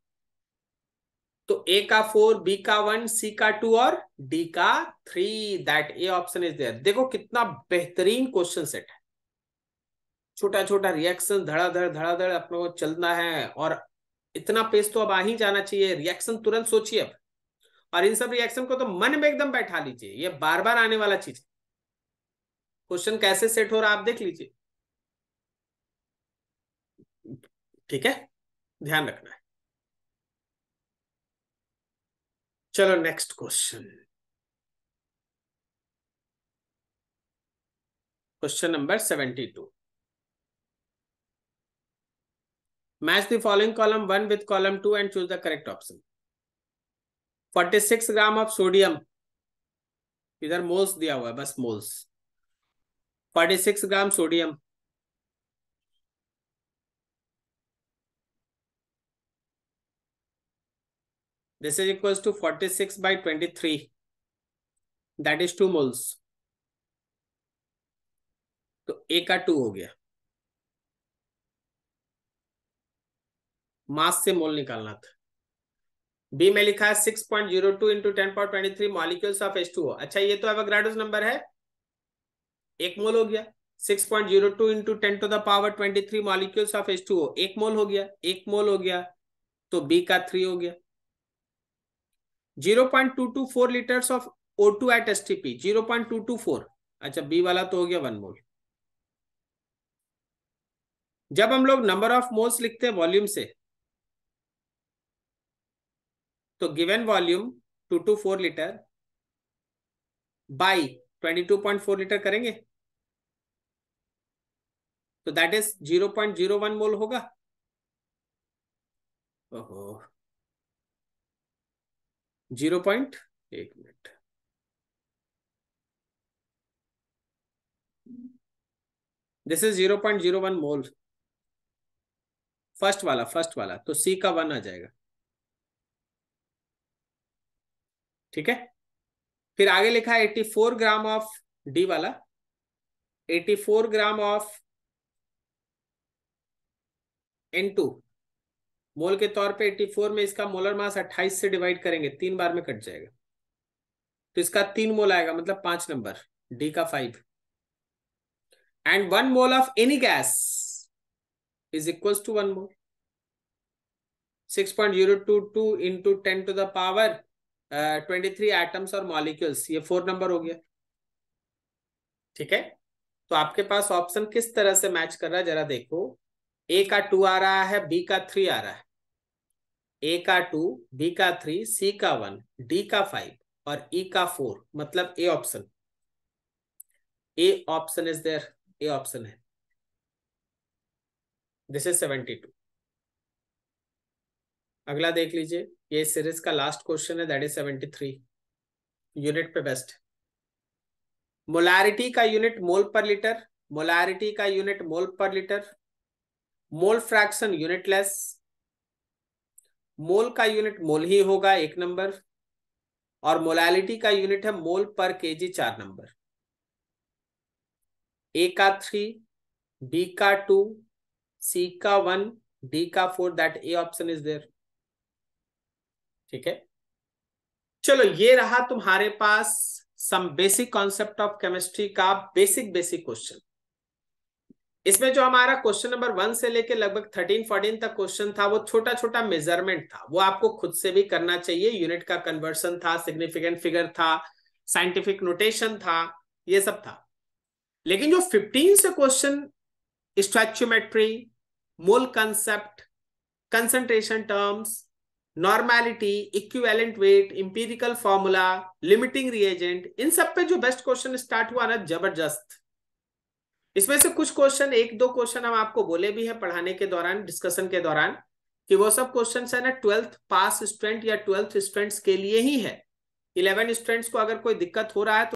तो ए का फोर बी का वन सी का टू और डी का three that A option is there देखो कितना बेहतरीन क्वेश्चन सेट है छोटा छोटा रिएक्शन धड़ाधड़ धड़ाधड़ अपने को चलना है और इतना पेस तो अब आ ही जाना चाहिए रिएक्शन तुरंत सोचिए अब और इन सब रिएक्शन को तो मन में एकदम बैठा लीजिए ये बार बार आने वाला चीज है क्वेश्चन कैसे सेट हो रहा आप देख लीजिए ठीक है ध्यान रखना है चलो next question question number seventy two Match the following column 1 with column 2 and choose the correct option. 46 gram of sodium इधर मोल्स दिया हुआ है बस moles 46 gram sodium this is equals to 46 by 23 that is 2 moles तो A का to हो गया मास से मोल निकालना था बी में लिखा है six point zero two into ten point twenty three molecules of H two अच्छा ये तो एवोग्राडोस नंबर है एक मोल हो गया six point zero two into ten to the power twenty three molecules of H two O एक mole हो गया एक मोल हो गया तो बी का थ्री हो गया zero point two two four litres of O two at S T P zero point two two four अच्छा बी वाला तो हो गया वन मोल जब हम लोग नंबर ऑफ मोल्स लिखते हैं वॉल्यूम से तो given volume two two four litre by twenty two point four litre करेंगे तो that is zero point zero one mole होगा ओहो जीरो पॉइंट एक minute this is zero point zero one mole first वाला फर्स्ट वाला तो सी का वन आ जाएगा ठीक है फिर आगे लिखा है 84 ग्राम ऑफ डी वाला 84 ग्राम ऑफ N2 मोल के तौर पे 84 में इसका मोलर मास 28 से डिवाइड करेंगे तीन बार में कट जाएगा तो इसका तीन मोल आएगा मतलब पांच नंबर डी का five and one mole of any gas is equal to one mole six point zero two two into ten to the power twenty three atoms और मॉलिक्यूल्स ये फोर नंबर हो गया ठीक है तो आपके पास ऑप्शन किस तरह से मैच कर रहा है जरा देखो ए का टू आ रहा है बी का थ्री आ रहा है ए का टू बी का थ्री सी का वन डी का फाइव और ई e का फोर मतलब A option A option is there A option है दिस इज सेवेंटी टू अगला देख लीजिए ये सीरीज का लास्ट क्वेश्चन है that is seventy three unit पे बेस्ट मोलारिटी का यूनिट मोल पर लीटर मोलारिटी का यूनिट मोल पर litre mole fraction unitless mole का यूनिट मोल ही होगा एक नंबर और मोलालिटी का यूनिट है मोल पर केजी चार नंबर ए का थ्री बी का टू सी का वन डी का four that A option is there ठीक है चलो ये रहा तुम्हारे पास some basic concept of chemistry का बेसिक बेसिक क्वेश्चन इसमें जो हमारा क्वेश्चन नंबर वन से लेके लगभग थर्टीन फोर्टीन तक क्वेश्चन था वो छोटा छोटा मेजरमेंट था वो आपको खुद से भी करना चाहिए यूनिट का कन्वर्सन था सिग्निफिकेंट फिगर था साइंटिफिक नोटेशन था ये सब था लेकिन जो फिफ्टीन से question stoichiometry mole concept concentration terms normality equivalent weight empirical formula limiting reagent इन सब पे जो बेस्ट क्वेश्चन स्टार्ट हुआ ना जबरदस्त इसमें से कुछ क्वेश्चन एक दो क्वेश्चन हम आपको बोले भी है पढ़ाने के दौरान डिस्कशन के दौरान कि वो सब क्वेश्चन है ना ट्वेल्थ पास स्टूडेंट या ट्वेल्थ स्टूडेंट्स के लिए ही है इलेवन स्टूडेंट्स को अगर कोई दिक्कत हो रहा है तो